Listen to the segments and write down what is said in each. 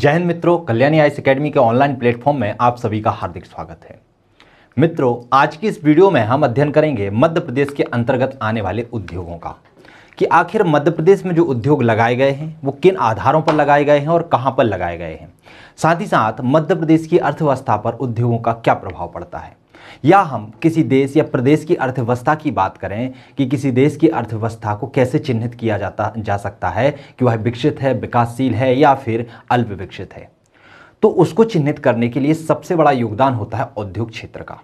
जय हिंद मित्रों Kalyani ice academy के ऑनलाइन प्लेटफॉर्म में आप सभी का हार्दिक स्वागत है मित्रों आज की इस वीडियो में हम अध्ययन करेंगे मध्य प्रदेश के अंतर्गत आने वाले उद्योगों का कि आखिर मध्य प्रदेश में जो उद्योग लगाए गए हैं वो किन आधारों पर लगाए गए हैं और कहाँ पर लगाए गए हैं साथ ही साथ मध्य प्रदेश की अर्थव्यवस्था पर उद्योगों का क्या प्रभाव पड़ता है या हम किसी देश या प्रदेश की अर्थव्यवस्था की बात करें कि किसी देश की अर्थव्यवस्था को कैसे चिन्हित किया जाता जा सकता है कि वह विकसित है विकासशील है या फिर अल्प विकसित है तो उसको चिन्हित करने के लिए सबसे बड़ा योगदान होता है औद्योग क्षेत्र का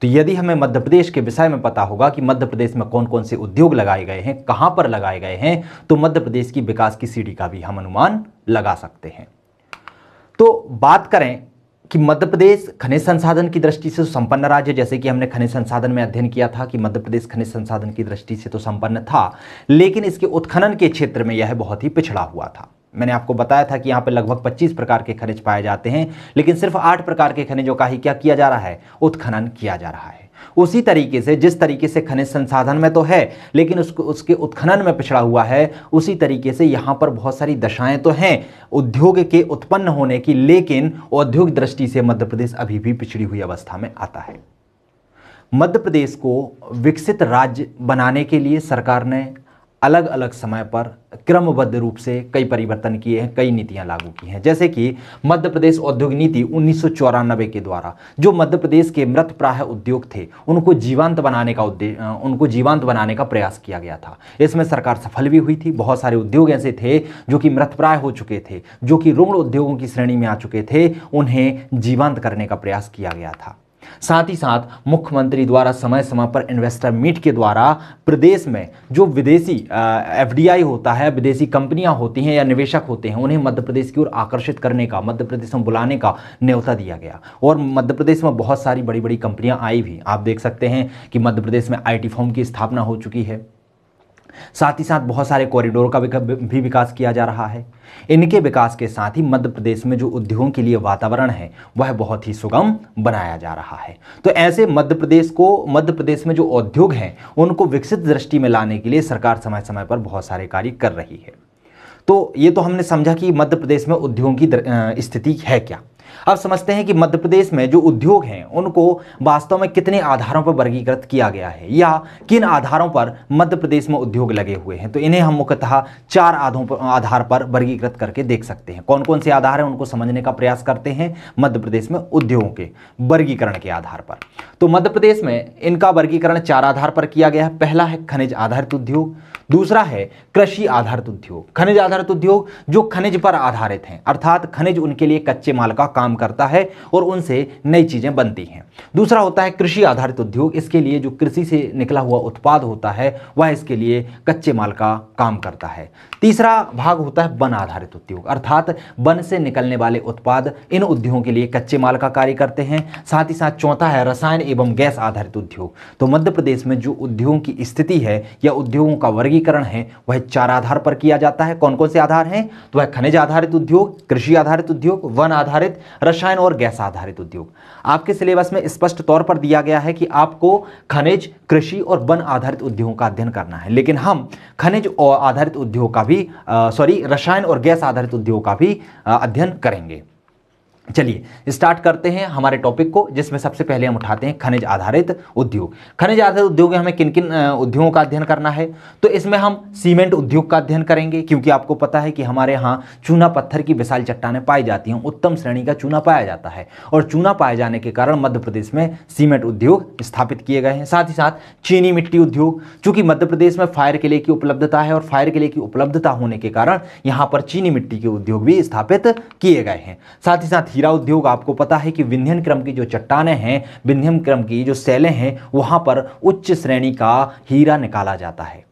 तो यदि हमें मध्य प्रदेश के विषय में पता होगा कि मध्य प्रदेश में कौन कौन से उद्योग लगाए गए हैं कहाँ पर लगाए गए हैं तो मध्य प्रदेश की विकास की सीढ़ी का भी हम अनुमान लगा सकते हैं तो बात करें कि मध्य प्रदेश खनिज संसाधन की दृष्टि से तो संपन्न राज्य जैसे कि हमने खनिज संसाधन में अध्ययन किया था कि मध्य प्रदेश खनिज संसाधन की दृष्टि से तो संपन्न था लेकिन इसके उत्खनन के क्षेत्र में यह बहुत ही पिछड़ा हुआ था मैंने आपको बताया था कि यहाँ पर लगभग 25 प्रकार के खनिज पाए जाते हैं लेकिन सिर्फ आठ प्रकार के खनिजों का ही क्या किया जा रहा है उत्खनन किया जा रहा है उसी तरीके से जिस तरीके से खनिज संसाधन में तो है लेकिन उसको उसके उत्खनन में पिछड़ा हुआ है उसी तरीके से यहाँ पर बहुत सारी दशाएं तो हैं उद्योग के उत्पन्न होने की लेकिन औद्योगिक दृष्टि से मध्य प्रदेश अभी भी पिछड़ी हुई अवस्था में आता है मध्य प्रदेश को विकसित राज्य बनाने के लिए सरकार ने अलग अलग समय पर क्रमबद्ध रूप से कई परिवर्तन किए हैं कई नीतियां लागू की हैं जैसे कि मध्य प्रदेश औद्योगिक नीति उन्नीस के द्वारा जो मध्य प्रदेश के मृत प्राय उद्योग थे उनको जीवंत बनाने का उद्देश्य उनको जीवंत बनाने का प्रयास किया गया था इसमें सरकार सफल भी हुई थी बहुत सारे उद्योग ऐसे थे जो कि मृत प्राय हो चुके थे जो कि रुग्ण उद्योगों की श्रेणी में आ चुके थे उन्हें जीवंत करने का प्रयास किया गया था साथ ही साथ मुख्यमंत्री द्वारा समय समय पर इन्वेस्टर मीट के द्वारा प्रदेश में जो विदेशी एफडीआई होता है विदेशी कंपनियां होती हैं या निवेशक होते हैं उन्हें मध्य प्रदेश की ओर आकर्षित करने का मध्य प्रदेश में बुलाने का न्यौता दिया गया और मध्य प्रदेश में बहुत सारी बड़ी बड़ी कंपनियां आई भी आप देख सकते हैं कि मध्य प्रदेश में आई फॉर्म की स्थापना हो चुकी है साथ ही साथ बहुत सारे कॉरिडोर का भी विकास किया जा रहा है इनके विकास के साथ ही मध्य प्रदेश में जो उद्योगों के लिए वातावरण है वह बहुत ही सुगम बनाया जा रहा है तो ऐसे मध्य प्रदेश को मध्य प्रदेश में जो उद्योग हैं उनको विकसित दृष्टि में लाने के लिए सरकार समय समय पर बहुत सारे कार्य कर रही है तो ये तो हमने समझा कि मध्य प्रदेश में उद्योगों की स्थिति है क्या अब समझते हैं कि मध्य प्रदेश में जो उद्योग हैं उनको वास्तव में कितने आधारों पर वर्गीकृत किया गया है या किन आधारों पर मध्य प्रदेश में उद्योग लगे हुए हैं तो इन्हें हम मुख्यतः चार आधार पर वर्गीकृत करके देख सकते हैं कौन कौन से आधार हैं उनको समझने का प्रयास करते हैं मध्य प्रदेश में उद्योगों के वर्गीकरण के आधार पर तो मध्य प्रदेश में इनका वर्गीकरण चार आधार पर किया गया है पहला है खनिज आधारित उद्योग दूसरा है कृषि आधारित उद्योग खनिज आधारित उद्योग जो खनिज पर आधारित हैं अर्थात खनिज उनके लिए कच्चे माल का काम करता है और उनसे नई चीज़ें बनती हैं दूसरा होता है कृषि आधारित उद्योग इसके लिए जो कृषि से निकला हुआ उत्पाद होता है वह इसके लिए कच्चे माल का काम करता है तीसरा भाग होता है वन आधारित उद्योग अर्थात वन से निकलने वाले उत्पाद इन उद्योगों के लिए कच्चे माल का कार्य करते हैं साथ ही साथ चौथा है रसायन एवं गैस आधारित उद्योग तो मध्य प्रदेश में जो उद्योगों की स्थिति है या उद्योगों का वर्गीकरण वर्गीकरण है वह चार आधार पर किया जाता है कौन कौन से आधार हैं तो वह खनिज आधारित उद्योग कृषि आधारित उद्योग वन आधारित रसायन और गैस आधारित उद्योग आपके सिलेबस में स्पष्ट तौर पर दिया गया है कि आपको खनिज कृषि और वन आधारित उद्योगों का अध्ययन करना है लेकिन हम खनिज आधारित उद्योग का भी सॉरी रसायन और गैस आधारित उद्योग का भी अध्ययन करेंगे चलिए स्टार्ट करते हैं हमारे टॉपिक को जिसमें सबसे पहले हम उठाते हैं खनिज आधारित उद्योग खनिज आधारित उद्योग में हमें किन किन उद्योगों का अध्ययन करना है तो इसमें हम सीमेंट उद्योग का अध्ययन करेंगे क्योंकि आपको पता है कि हमारे यहाँ चूना पत्थर की विशाल चट्टाने पाई जाती हैं उत्तम श्रेणी का चूना पाया जाता है और चूना पाए जाने के कारण मध्य प्रदेश में सीमेंट उद्योग स्थापित किए गए हैं साथ ही साथ चीनी मिट्टी उद्योग चूंकि मध्य प्रदेश में फायर किले की उपलब्धता है और फायर किले की उपलब्धता होने के कारण यहाँ पर चीनी मिट्टी के उद्योग भी स्थापित किए गए हैं साथ ही साथ हीरा उद्योग आपको पता है कि विंध्यन क्रम की जो चट्टाने हैं विंध्यन क्रम की जो सैलें हैं वहाँ पर उच्च श्रेणी का हीरा निकाला जाता है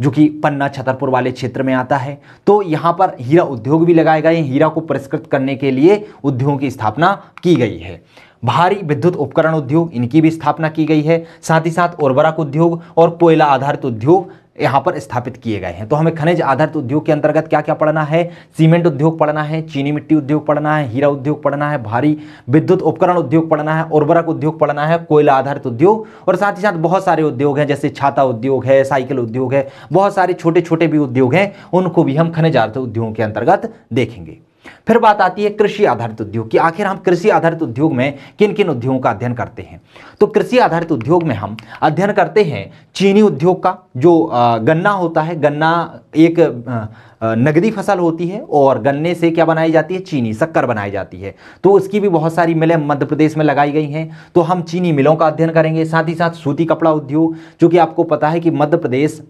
जो कि पन्ना छतरपुर वाले क्षेत्र में आता है तो यहाँ पर हीरा उद्योग भी लगाए गए हैं हीरा को परिष्कृत करने के लिए उद्योगों की स्थापना की गई है भारी विद्युत उपकरण उद्योग इनकी भी स्थापना की गई है साथ ही साथ उर्वरक उद्योग और कोयला आधारित उद्योग यहाँ पर स्थापित किए गए हैं तो हमें खनिज आधारित उद्योग के अंतर्गत क्या क्या पढ़ना है सीमेंट उद्योग पढ़ना है चीनी मिट्टी उद्योग पढ़ना है हीरा उद्योग पढ़ना है भारी विद्युत उपकरण उद्योग पढ़ना है उर्वरक उद्योग पढ़ना है कोयला आधारित उद्योग और साथ ही साथ बहुत सारे उद्योग हैं जैसे छाता उद्योग है साइकिल उद्योग है बहुत सारे छोटे छोटे भी उद्योग हैं उनको भी हम खनिज आधारित उद्योगों के अंतर्गत देखेंगे फिर बात आती है कृषि आधारित उद्योग की आखिर हम कृषि आधारित उद्योग में किन किन उद्योगों का अध्ययन करते हैं तो कृषि आधारित उद्योग में हम अध्ययन करते हैं चीनी उद्योग का जो गन्ना होता है गन्ना एक नगदी फसल होती है और गन्ने से क्या बनाई जाती है चीनी शक्कर बनाई जाती है तो उसकी भी बहुत सारी मिलें मध्य प्रदेश में लगाई गई हैं तो हम चीनी मिलों का अध्ययन करेंगे साथ ही साथ सूती कपड़ा उद्योग जो कि आपको पता है कि मध्य प्रदेश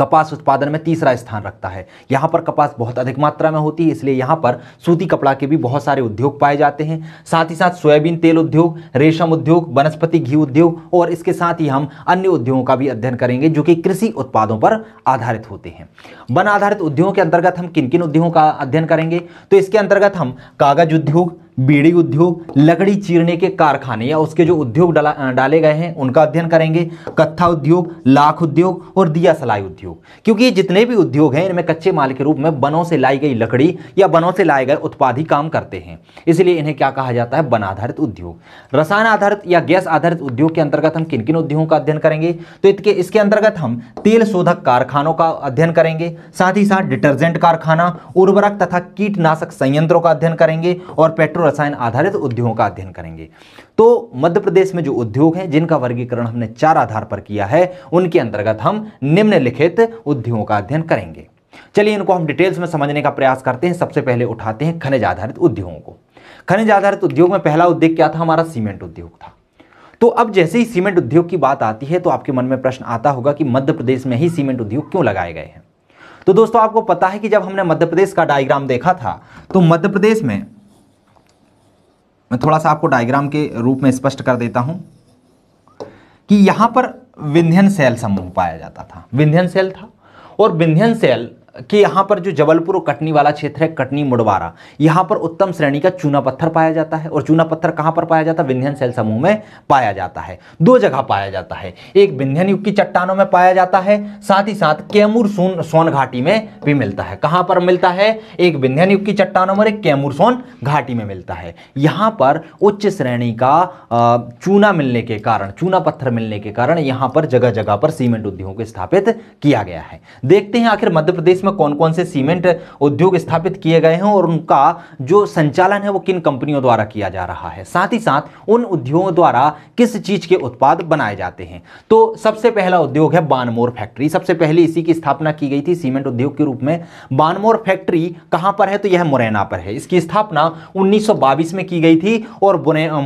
कपास उत्पादन में तीसरा स्थान रखता है यहाँ पर कपास बहुत अधिक मात्रा में होती है इसलिए यहाँ पर सूती कपड़ा के भी बहुत सारे उद्योग पाए जाते हैं साथ ही साथ सोयाबीन तेल उद्योग रेशम उद्योग वनस्पति घी उद्योग और इसके साथ ही हम अन्य उद्योगों का भी अध्ययन करेंगे जो कि कृषि उत्पादों पर आधारित होते हैं वन आधारित उद्योगों के अंतर्गत हम किन किन उद्योगों का अध्ययन करेंगे तो इसके अंतर्गत हम कागज उद्योग बीड़ी उद्योग लकड़ी चीरने के कारखाने या उसके जो उद्योग डाला डाले गए हैं उनका अध्ययन करेंगे कत्था उद्योग लाख उद्योग और दिया सलाई उद्योग क्योंकि ये जितने भी उद्योग हैं इनमें कच्चे माल के रूप में बनों से लाई गई लकड़ी या बनों से लाए गए उत्पाद ही काम करते हैं इसलिए इन्हें क्या कहा जाता है वन आधारित उद्योग रसायन आधारित या गैस आधारित उद्योग के अंतर्गत हम किन किन उद्योगों का अध्ययन करेंगे तो इसके इसके अंतर्गत हम तेल शोधक कारखानों का अध्ययन करेंगे साथ ही साथ डिटर्जेंट कारखाना उर्वरक तथा कीटनाशक संयंत्रों का अध्ययन करेंगे और पेट्रोल रसायन आधारित उद्योगों का अध्ययन करेंगे तो मध्य प्रदेश में जो उद्योग हैं जिनका वर्गीकरण हमने चार आधार पर किया है उनके अंतर्गत हम निम्नलिखित उद्योगों का अध्ययन करेंगे चलिए इनको हम डिटेल्स में समझने का प्रयास करते हैं सबसे पहले उठाते हैं खनिज आधारित उद्योगों को खनिज आधारित उद्योग में पहला उद्योग क्या था हमारा सीमेंट उद्योग था तो अब जैसे ही सीमेंट उद्योग की बात आती है तो आपके मन में प्रश्न आता होगा कि मध्य प्रदेश में ही सीमेंट उद्योग क्यों लगाए गए हैं तो दोस्तों आपको पता है कि जब हमने मध्य प्रदेश का डायग्राम देखा था तो मध्य प्रदेश में मैं थोड़ा सा आपको डायग्राम के रूप में स्पष्ट कर देता हूं कि यहां पर विंध्यन सेल समूह पाया जाता था विंध्यन सेल था और विंध्यन सेल कि यहाँ पर जो जबलपुर और कटनी वाला क्षेत्र है कटनी मुड़वारा यहाँ पर उत्तम श्रेणी का चूना पत्थर पाया जाता है और चूना पत्थर कहाँ पर पाया जाता है विंध्यन सेल समूह में पाया जाता है दो जगह पाया जाता है एक विंध्यन युग की चट्टानों में पाया जाता है साथ ही साथ कैमूर सोन सोन घाटी में भी मिलता है कहाँ पर मिलता है एक विंध्यन युग की चट्टानों में एक कैमूर सोन घाटी में मिलता है यहाँ पर उच्च श्रेणी का चूना मिलने के कारण चूना पत्थर मिलने के कारण यहाँ पर जगह जगह पर सीमेंट उद्योग स्थापित किया गया है देखते हैं आखिर मध्य प्रदेश देश में कौन कौन से सीमेंट उद्योग स्थापित किए गए हैं और उनका जो संचालन है वो किन कंपनियों द्वारा किया जा रहा है साथ ही साथ उन उद्योगों द्वारा किस चीज के उत्पाद बनाए जाते हैं तो सबसे पहला उद्योग है बानमोर फैक्ट्री सबसे पहले इसी की स्थापना की गई थी सीमेंट उद्योग के रूप में बानमोर फैक्ट्री कहां पर है तो यह मुरैना पर है इसकी स्थापना उन्नीस में की गई थी और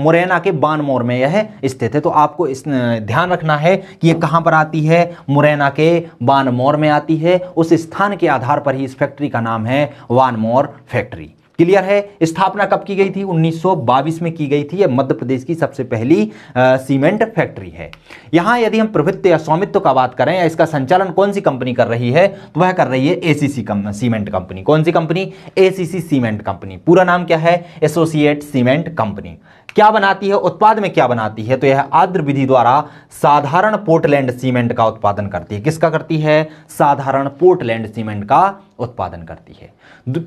मुरैना के बानमोर में यह स्थित है तो आपको इस ध्यान रखना है कि यह कहां पर आती है मुरैना के बानमोर में आती है उस स्थान के आधार पर ही इस फैक्ट्री का नाम है वन मोर फैक्ट्री क्लियर है स्थापना कब की गई थी 1922 में की गई थी यह मध्य प्रदेश की सबसे पहली आ, सीमेंट फैक्ट्री है यहां यदि हम प्रभुत्व या स्वामित्व का बात करें या इसका संचालन कौन सी कंपनी कर रही है तो वह कर रही है एसीसी कम, सीमेंट कंपनी कौन सी कंपनी एसीसी सीमेंट कंपनी पूरा नाम क्या है एसोसिएट सीमेंट कंपनी क्या बनाती है उत्पाद में क्या बनाती है तो यह आद्र विधि द्वारा साधारण पोर्टलैंड सीमेंट का उत्पादन करती है किसका करती है साधारण पोर्टलैंड सीमेंट का उत्पादन करती है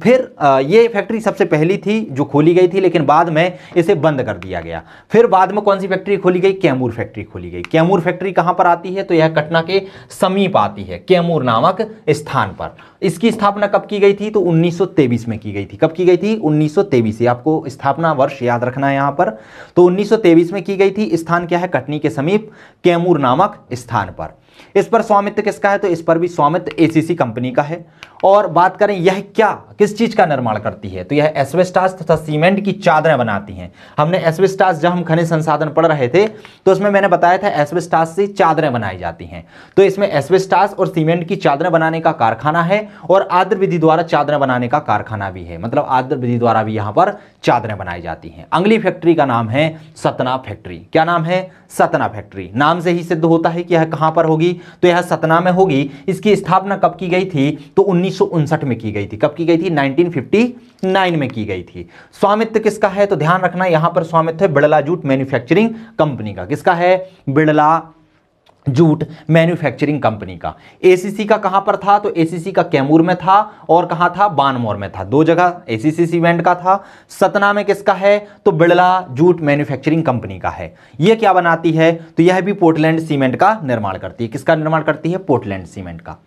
फिर ये फैक्ट्री सबसे पहली थी जो खोली गई थी लेकिन बाद में इसे बंद कर दिया गया फिर बाद में कौन सी फैक्ट्री खोली गई कैमूर फैक्ट्री खोली गई कैमूर फैक्ट्री कहां पर आती है तो यह कटना के समीप आती है कैमूर नामक स्थान पर इसकी स्थापना कब की गई थी तो उन्नीस में की गई थी कब की गई थी उन्नीस सौ आपको स्थापना वर्ष याद रखना है यहां पर तो उन्नीस में की गई थी स्थान क्या है कटनी के समीप कैमूर नामक स्थान पर इस पर स्वामित्व किसका है तो इस पर भी स्वामित्व एसीसी कंपनी का है और बात करें यह क्या किस चीज़ का निर्माण करती है तो यह एसवेस्टास तथा सीमेंट की चादरें बनाती हैं हमने एसवेस्टास जब हम खनिज संसाधन पढ़ रहे थे तो उसमें मैंने बताया था एसवेस्टास से चादरें बनाई जाती हैं तो इसमें एसवेस्टास और सीमेंट की चादरें बनाने का कारखाना है और आद्र विधि द्वारा चादरें बनाने का कारखाना भी है मतलब आद्र विधि द्वारा भी यहाँ पर चादरें बनाई जाती हैं अंगली फैक्ट्री का नाम है सतना फैक्ट्री क्या नाम है सतना फैक्ट्री नाम से ही सिद्ध होता है कि यह कहाँ पर होगी होगी तो यह सतना में होगी इसकी स्थापना कब की गई थी तो उन्नीस में की गई थी कब की गई थी 1959 में की गई थी स्वामित्व किसका है तो ध्यान रखना यहां पर स्वामित्व है बिड़ला जूट मैन्युफैक्चरिंग कंपनी का किसका है बिड़ला जूट मैन्युफैक्चरिंग कंपनी का एसीसी का कहां पर था तो एसीसी का कैमूर में था और कहां था बानमोर में था दो जगह एसीसी सीमेंट का था सतना में किसका है तो बिड़ला जूट मैन्युफैक्चरिंग कंपनी का है यह क्या बनाती है तो यह भी पोर्टलैंड सीमेंट का निर्माण करती है किसका निर्माण करती है पोर्टलैंड सीमेंट का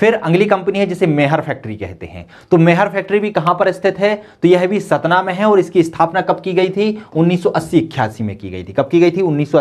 फिर अगली कंपनी है जिसे मेहर फैक्ट्री कहते हैं तो मेहर फैक्ट्री भी कहां पर स्थित है तो यह भी सतना में है और इसकी स्थापना कब की गई थी उन्नीस सौ में की गई थी कब की गई थी उन्नीस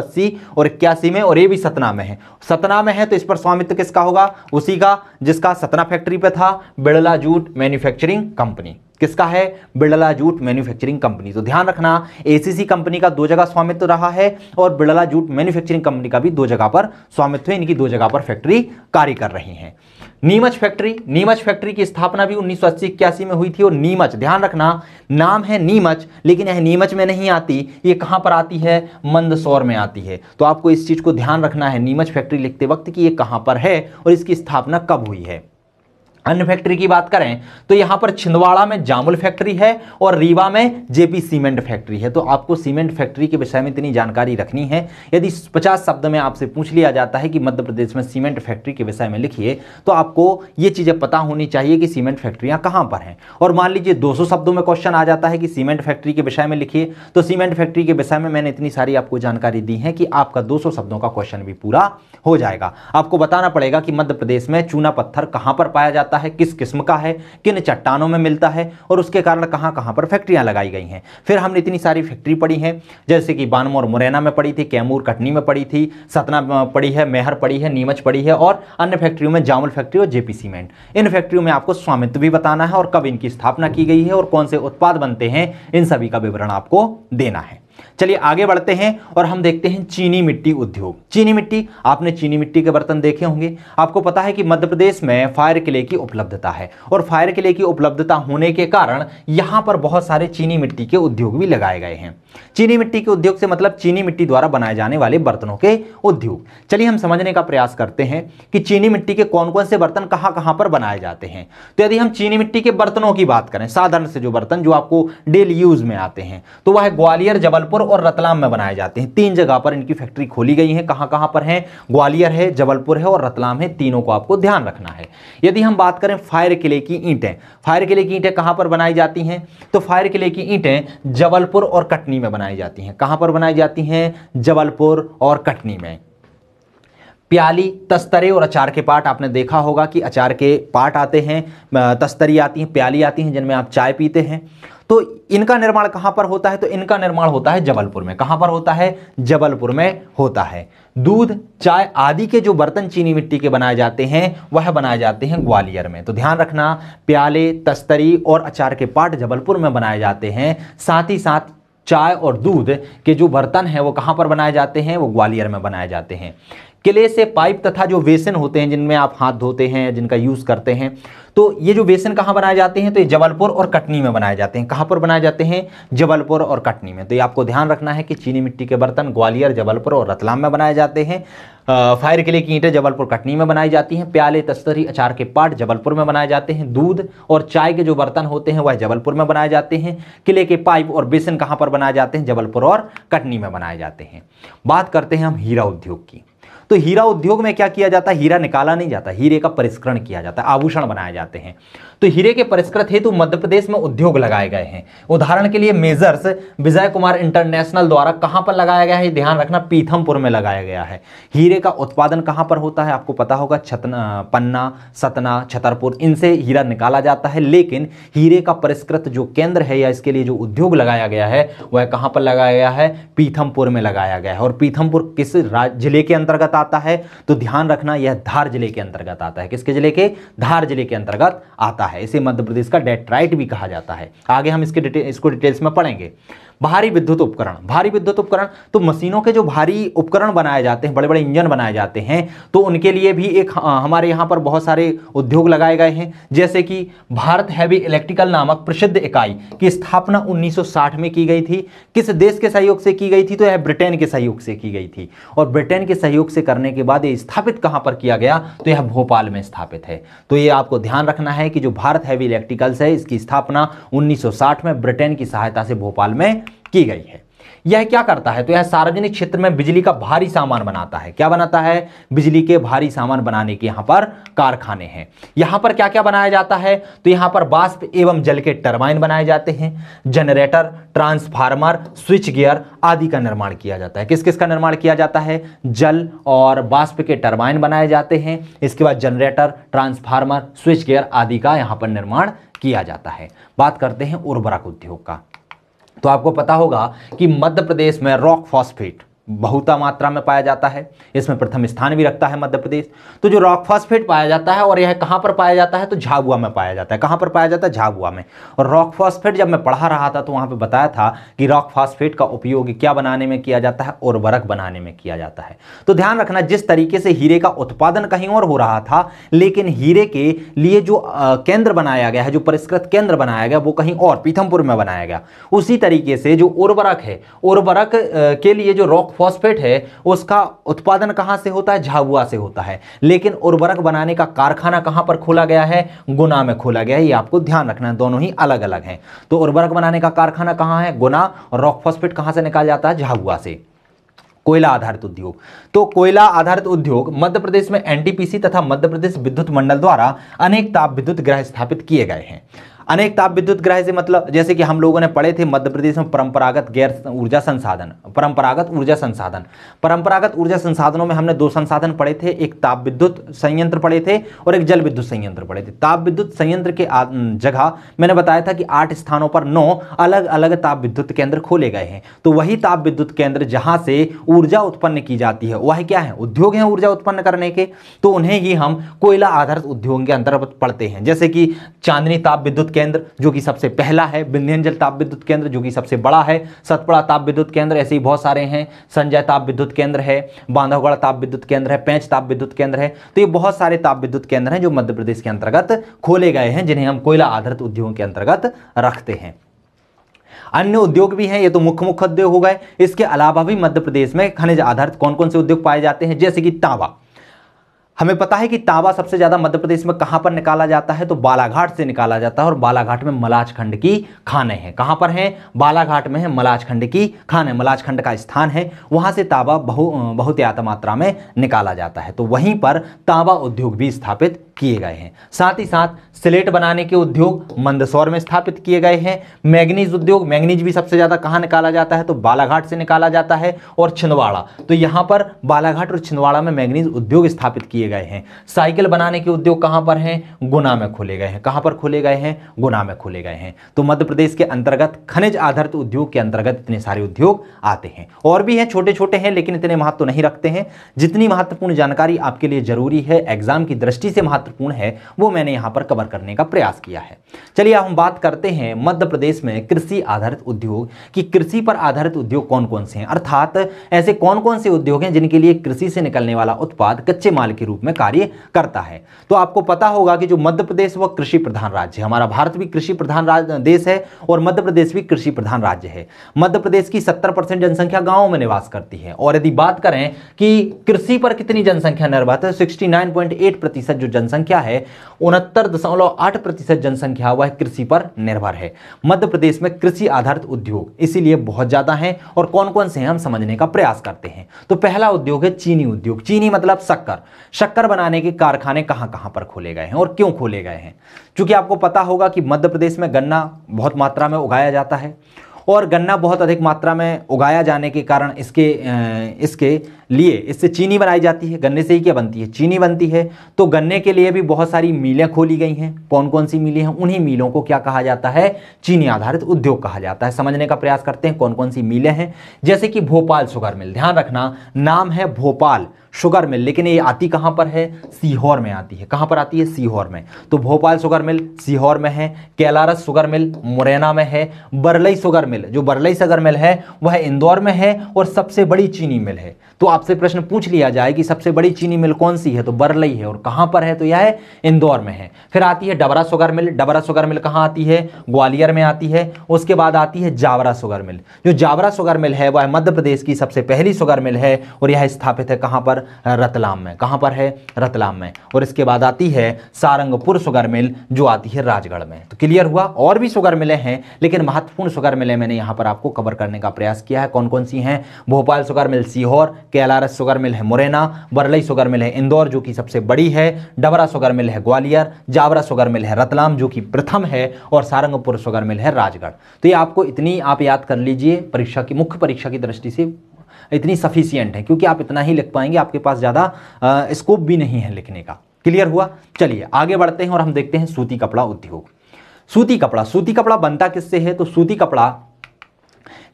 और इक्यासी में और ये भी सतना में है सतना में है तो इस पर स्वामित्व किसका होगा उसी का जिसका सतना फैक्ट्री पर था बिड़ला जूट मैन्युफैक्चरिंग कंपनी किसका है बिड़ला जूट मैन्युफैक्चरिंग कंपनी तो ध्यान रखना एसीसी कंपनी का दो जगह स्वामित्व रहा है और बिड़ला जूट मैन्युफैक्चरिंग कंपनी का भी दो जगह पर स्वामित्व है इनकी दो जगह पर फैक्ट्री कार्य कर रही हैं नीमच फैक्ट्री नीमच फैक्ट्री की स्थापना भी उन्नीस सौ इक्यासी में हुई थी और नीमच ध्यान रखना नाम है नीमच लेकिन यह नीमच में नहीं आती ये कहाँ पर आती है मंदसौर में आती है तो आपको इस चीज़ को ध्यान रखना है नीमच फैक्ट्री लिखते वक्त कि ये कहाँ पर है और इसकी स्थापना कब हुई है अन्य फैक्ट्री की बात करें तो यहां पर छिंदवाड़ा में जामुल फैक्ट्री है और रीवा में जेपी सीमेंट फैक्ट्री है तो आपको सीमेंट फैक्ट्री के विषय में इतनी जानकारी रखनी है यदि 50 शब्द में आपसे पूछ लिया जाता है कि मध्य प्रदेश में सीमेंट फैक्ट्री के विषय में लिखिए तो आपको ये चीज़ें पता होनी चाहिए कि सीमेंट फैक्ट्रियाँ कहाँ पर हैं और मान लीजिए दो शब्दों में क्वेश्चन आ जाता है कि सीमेंट फैक्ट्री के विषय में लिखिए तो सीमेंट फैक्ट्री के विषय में मैंने इतनी सारी आपको जानकारी दी है कि आपका दो शब्दों का क्वेश्चन भी पूरा हो जाएगा आपको बताना पड़ेगा कि मध्य प्रदेश में चूना पत्थर कहाँ पर पाया जाता है आता है किस किस्म का है किन चट्टानों में मिलता है और उसके कारण कहाँ कहाँ पर फैक्ट्रियाँ लगाई गई हैं फिर हमने इतनी सारी फैक्ट्री पड़ी हैं जैसे कि बानमोर मुरैना में पड़ी थी कैमूर कटनी में पड़ी थी सतना पड़ी है मेहर पड़ी है नीमच पड़ी है और अन्य फैक्ट्रियों में जामुल फैक्ट्री और जेपी सीमेंट इन फैक्ट्रियों में आपको स्वामित्व भी बताना है और कब इनकी स्थापना की गई है और कौन से उत्पाद बनते हैं इन सभी का विवरण आपको देना है चलिए आगे बढ़ते हैं और हम देखते हैं चीनी मिट्टी उद्योग चीनी मिट्टी आपने चीनी मिट्टी के बर्तन देखे होंगे आपको पता है कि मध्य प्रदेश में फायर किले की उपलब्धता है और फायर किले की उपलब्धता होने के कारण यहां पर बहुत सारे चीनी मिट्टी के उद्योग भी लगाए गए हैं चीनी मिट्टी के उद्योग से मतलब चीनी मिट्टी द्वारा बनाए जाने वाले बर्तनों के उद्योग चलिए हम समझने का प्रयास करते हैं कि चीनी मिट्टी के कौन कौन से बर्तन कहां कहां पर बनाए जाते हैं तो यदि हम चीनी मिट्टी के बर्तनों की बात करें साधारण से जो बर्तन जो आपको डेली यूज में आते हैं तो वह ग्वालियर जबलपुर और रतलाम में बनाए जाते हैं तीन जगह पर इनकी फैक्ट्री खोली गई है कहां कहां पर है ग्वालियर है जबलपुर है और रतलाम है तीनों को आपको ध्यान रखना है यदि हम बात करें फायर किले की ईंटें फायर किले की ईंटें कहां पर बनाई जाती हैं तो फायर किले की ईंटें जबलपुर और कटनी में बनाई जाती हैं कहां पर बनाई जाती हैं जबलपुर और कटनी में प्याली तस्तरे और अचार के पार्ट आपने देखा होगा कि अचार के पार्ट आते हैं तस्तरी आती हैं प्याली आती हैं जिनमें आप चाय पीते हैं तो इनका निर्माण कहाँ पर होता है तो इनका निर्माण होता है जबलपुर में कहाँ पर होता है जबलपुर में होता है दूध चाय आदि के जो बर्तन चीनी मिट्टी के बनाए जाते हैं वह बनाए जाते हैं ग्वालियर में तो ध्यान रखना प्याले तस्तरी और अचार के पाट जबलपुर में बनाए जाते हैं साथ ही साथ चाय और दूध के जो बर्तन हैं वो कहाँ पर बनाए जाते हैं वो ग्वालियर में बनाए जाते हैं किले से पाइप तथा जो बेसन होते हैं जिनमें आप हाथ धोते हैं जिनका यूज़ करते हैं तो ये जो बेसन कहाँ बनाए जाते हैं तो ये जबलपुर और कटनी में बनाए जाते हैं कहाँ पर बनाए जाते हैं जबलपुर और कटनी में तो ये आपको ध्यान रखना है कि चीनी मिट्टी के बर्तन ग्वालियर जबलपुर और रतलाम में बनाए जाते हैं फायर किले की ईंटें जबलपुर कटनी में बनाई जाती हैं प्याले तस्तरी अचार के पाट जबलपुर में बनाए जाते हैं दूध और चाय के जो बर्तन होते हैं वह जबलपुर में बनाए जाते हैं किले के पाइप और बेसन कहाँ पर बनाए जाते हैं जबलपुर और कटनी में बनाए जाते हैं बात करते हैं हम हीरा उद्योग की तो हीरा उद्योग में क्या किया जाता है हीरा निकाला नहीं जाता हीरे का परिष्करण किया जाता है आभूषण बनाए जाते हैं तो हीरे के परिष्कृत हेतु मध्य प्रदेश में उद्योग लगाए गए हैं उदाहरण के लिए मेजर्स विजय कुमार इंटरनेशनल द्वारा कहां पर लगाया गया है ध्यान रखना पीथमपुर में लगाया गया है हीरे का उत्पादन कहां पर होता है आपको पता होगा छतना पन्ना सतना छतरपुर इनसे हीरा निकाला जाता है लेकिन हीरे का परिष्कृत जो केंद्र है या इसके लिए जो उद्योग लगाया गया है वह कहां पर लगाया गया है पीथमपुर में लगाया गया है और पीथमपुर किस जिले के अंतर्गत आता है तो ध्यान रखना यह धार जिले के अंतर्गत आता है किसके जिले के धार जिले के अंतर्गत आता है है इसे मध्य प्रदेश का डेट्राइट भी कहा जाता है आगे हम इसके डिटेल इसको डिटेल्स में पढ़ेंगे भारी विद्युत उपकरण भारी विद्युत उपकरण तो मशीनों के जो भारी उपकरण बनाए जाते हैं बड़े बड़े इंजन बनाए जाते हैं तो उनके लिए भी एक हमारे यहाँ पर बहुत सारे उद्योग लगाए गए हैं जैसे कि भारत हैवी इलेक्ट्रिकल नामक प्रसिद्ध इकाई की स्थापना 1960 में की गई थी किस देश के सहयोग से की गई थी तो यह ब्रिटेन के सहयोग से की गई थी और ब्रिटेन के सहयोग से करने के बाद ये स्थापित कहाँ पर किया गया तो यह भोपाल में स्थापित है तो ये आपको ध्यान रखना है कि जो भारत हैवी इलेक्ट्रिकल्स है इसकी स्थापना 1960 में ब्रिटेन की सहायता से भोपाल में की गई है यह क्या करता है तो यह सार्वजनिक क्षेत्र में बिजली का भारी सामान बनाता है क्या बनाता है बिजली के भारी सामान बनाने के यहां पर कारखाने हैं यहां पर क्या क्या बनाया जाता है तो यहां पर बाष्प एवं जल के टरबाइन बनाए जाते हैं जनरेटर ट्रांसफार्मर स्विच गियर आदि का निर्माण किया जाता है किस किस का निर्माण किया जाता है जल और बाष्प के टर्बाइन बनाए जाते हैं इसके बाद जनरेटर ट्रांसफार्मर स्विच गियर आदि का यहां पर निर्माण किया जाता है बात करते हैं उर्वरक उद्योग का तो आपको पता होगा कि मध्य प्रदेश में रॉक फॉस्फेट बहुता मात्रा में पाया जाता है इसमें प्रथम स्थान भी रखता है मध्य प्रदेश तो जो रॉक फॉस्फेट पाया जाता है और यह कहाँ पर पाया जाता है तो झाबुआ में पाया जाता है कहाँ पर पाया जाता है झाबुआ में और रॉक फॉस्फेट जब मैं पढ़ा रहा था तो वहाँ पे बताया था कि रॉक फॉस्फेट का उपयोग क्या बनाने में किया जाता है उर्वरक बनाने में किया जाता है तो ध्यान रखना जिस तरीके से हीरे का उत्पादन कहीं और हो रहा था लेकिन हीरे के लिए जो केंद्र बनाया गया है जो परिष्कृत केंद्र बनाया गया वो कहीं और पीथमपुर में बनाया गया उसी तरीके से जो उर्वरक है उर्वरक के लिए जो रॉक फॉस्फेट है उसका उत्पादन कहां से होता है झाबुआ से होता है लेकिन उर्वरक बनाने का कारखाना कहां पर खोला गया है गुना में खोला गया है ये आपको ध्यान रखना है दोनों ही अलग अलग हैं तो उर्वरक बनाने का कारखाना कहां है गुना और रॉक फॉस्फेट कहां से निकाल जाता है झाबुआ से कोयला आधारित उद्योग तो कोयला आधारित उद्योग मध्य प्रदेश में एनटीपीसी तथा मध्य प्रदेश विद्युत मंडल द्वारा अनेक ताप विद्युत ग्रह स्थापित किए गए हैं अनेक ताप विद्युत ग्रह से मतलब जैसे कि हम लोगों ने पढ़े थे मध्य प्रदेश में परंपरागत गैर ऊर्जा संसाधन परंपरागत ऊर्जा संसाधन परंपरागत ऊर्जा संसाधनों में हमने दो संसाधन पढ़े थे एक ताप विद्युत संयंत्र पढ़े थे और एक जल विद्युत संयंत्र पढ़े थे ताप विद्युत संयंत्र के जगह मैंने बताया था कि आठ स्थानों पर नौ अलग अलग ताप विद्युत केंद्र खोले गए हैं तो वही ताप विद्युत केंद्र जहां से ऊर्जा उत्पन्न की जाती है वह क्या है उद्योग हैं ऊर्जा उत्पन्न करने के तो उन्हें ही हम कोयला आधारित उद्योग के अंतर्गत पढ़ते हैं जैसे कि चांदनी ताप विद्युत केंद्र जो कि सबसे पहला है विंध्यंजल ताप विद्युत केंद्र जो कि सबसे बड़ा है सतपुड़ा ताप विद्युत केंद्र ऐसे ही बहुत सारे हैं संजय ताप विद्युत केंद्र है बांधवगढ़ ताप विद्युत केंद्र है पैंच ताप विद्युत केंद्र है तो ये बहुत सारे ताप विद्युत केंद्र हैं जो मध्य प्रदेश के अंतर्गत खोले गए हैं जिन्हें हम कोयला आधारित उद्योगों के अंतर्गत रखते हैं अन्य उद्योग भी हैं ये तो मुख्य मुख्य उद्योग हो गए इसके अलावा भी मध्य प्रदेश में खनिज आधारित कौन कौन से उद्योग पाए जाते हैं जैसे कि तांबा हमें पता है कि तांबा सबसे ज़्यादा मध्य प्रदेश में कहाँ पर निकाला जाता है तो बालाघाट से निकाला जाता है और बालाघाट में मलाज खंड की खाने हैं कहाँ पर हैं बालाघाट में है मलाज खंड की खाने मलाज खंड का स्थान है वहाँ से तांबा बहु बहुत ज्यादा मात्रा में निकाला जाता है तो वहीं पर तांबा उद्योग भी स्थापित किए गए हैं साथ ही साथ स्लेट बनाने के उद्योग मंदसौर में स्थापित किए गए हैं मैग्नीज उद्योग मैग्नीज भी सबसे ज़्यादा कहाँ निकाला जाता है तो बालाघाट से निकाला जाता है और छिंदवाड़ा तो यहाँ पर बालाघाट और छिंदवाड़ा में मैग्नीज उद्योग स्थापित किए गए हैं साइकिल बनाने के उद्योग कहाँ पर हैं गुना में खोले गए हैं कहाँ पर खोले गए हैं गुना में खोले गए हैं तो मध्य प्रदेश के अंतर्गत खनिज आधारित उद्योग के अंतर्गत इतने सारे उद्योग आते हैं और भी हैं छोटे छोटे हैं लेकिन इतने महत्व नहीं रखते हैं जितनी महत्वपूर्ण जानकारी आपके लिए जरूरी है एग्जाम की दृष्टि से महत्वपूर्ण है वो मैंने यहाँ पर कवर करने का प्रयास किया है चलिए हम बात करते हैं मध्य प्रदेश में कृषि आधारित उद्योग की कृषि पर आधारित उद्योग कौन कौन से हैं अर्थात ऐसे कौन कौन से उद्योग हैं जिनके लिए कृषि से निकलने वाला उत्पाद कच्चे माल के रूप रूप में कार्य करता है तो आपको पता होगा कि जो मध्य प्रदेश वह कृषि प्रधान राज्य है हमारा भारत भी कृषि प्रधान देश है और मध्य प्रदेश भी कृषि प्रधान राज्य है मध्य प्रदेश की सत्तर जनसंख्या गाँव में निवास करती है और यदि बात करें कि कृषि पर कितनी जनसंख्या निर्भर है तो सिक्सटी प्रतिशत जो जनसंख्या है उनहत्तर जनसंख्या वह कृषि पर निर्भर है मध्य प्रदेश में कृषि आधारित उद्योग इसीलिए बहुत ज़्यादा हैं और कौन कौन से हम समझने का प्रयास करते हैं तो पहला उद्योग है चीनी उद्योग चीनी मतलब शक्कर शक्कर बनाने के कारखाने कहाँ कहाँ पर खोले गए हैं और क्यों खोले गए हैं क्योंकि आपको पता होगा कि मध्य प्रदेश में गन्ना बहुत मात्रा में उगाया जाता है और गन्ना बहुत अधिक मात्रा में उगाया जाने के कारण इसके इसके लिए इससे चीनी बनाई जाती है गन्ने से ही क्या बनती है चीनी बनती है तो गन्ने के लिए भी बहुत सारी मिलें खोली गई हैं कौन कौन सी मीलें हैं उन्हीं मिलों को क्या कहा जाता है चीनी आधारित उद्योग कहा जाता है समझने का प्रयास करते हैं कौन कौन सी मीलें हैं जैसे कि भोपाल शुगर मिल ध्यान रखना नाम है भोपाल शुगर मिल लेकिन ये आती कहाँ पर है सीहोर में आती है कहाँ पर आती है सीहोर में तो भोपाल शुगर मिल सीहोर में है कैलारस शुगर मिल मुरैना में है बरलई शुगर मिल जो बरलई शुगर मिल है वह इंदौर में है और सबसे बड़ी चीनी मिल है तो आपसे प्रश्न पूछ लिया जाए कि सबसे बड़ी चीनी मिल कौन सी है तो बरलई है और कहां पर है तो यह है इंदौर में है फिर आती है Dabra sugar mill Dabra sugar mill कहां आती है ग्वालियर में आती है उसके बाद आती है जावरा सुगर मिल जो जावरा सुगर मिल है वह मध्य प्रदेश की सबसे पहली सुगर मिल है और यह स्थापित है कहां पर रतलाम में कहां पर है रतलाम में और इसके बाद आती है सारंगपुर सुगर मिल जो आती है राजगढ़ में तो क्लियर हुआ और भी सुगर मिले हैं लेकिन महत्वपूर्ण सुगर मिले मैंने यहां पर आपको कवर करने का प्रयास किया है कौन कौन सी है भोपाल सुगर मिल सीहोर केरल बेलारस शुगर मिल है मुरैना बरलई शुगर मिल है इंदौर जो कि सबसे बड़ी है डबरा शुगर मिल है ग्वालियर जावरा शुगर मिल है रतलाम जो कि प्रथम है और सारंगपुर शुगर मिल है राजगढ़ तो ये आपको इतनी आप याद कर लीजिए परीक्षा की मुख्य परीक्षा की दृष्टि से इतनी सफिशियंट है क्योंकि आप इतना ही लिख पाएंगे आपके पास ज़्यादा स्कोप भी नहीं है लिखने का क्लियर हुआ चलिए आगे बढ़ते हैं और हम देखते हैं सूती कपड़ा उद्योग सूती कपड़ा सूती कपड़ा बनता किससे है तो सूती कपड़ा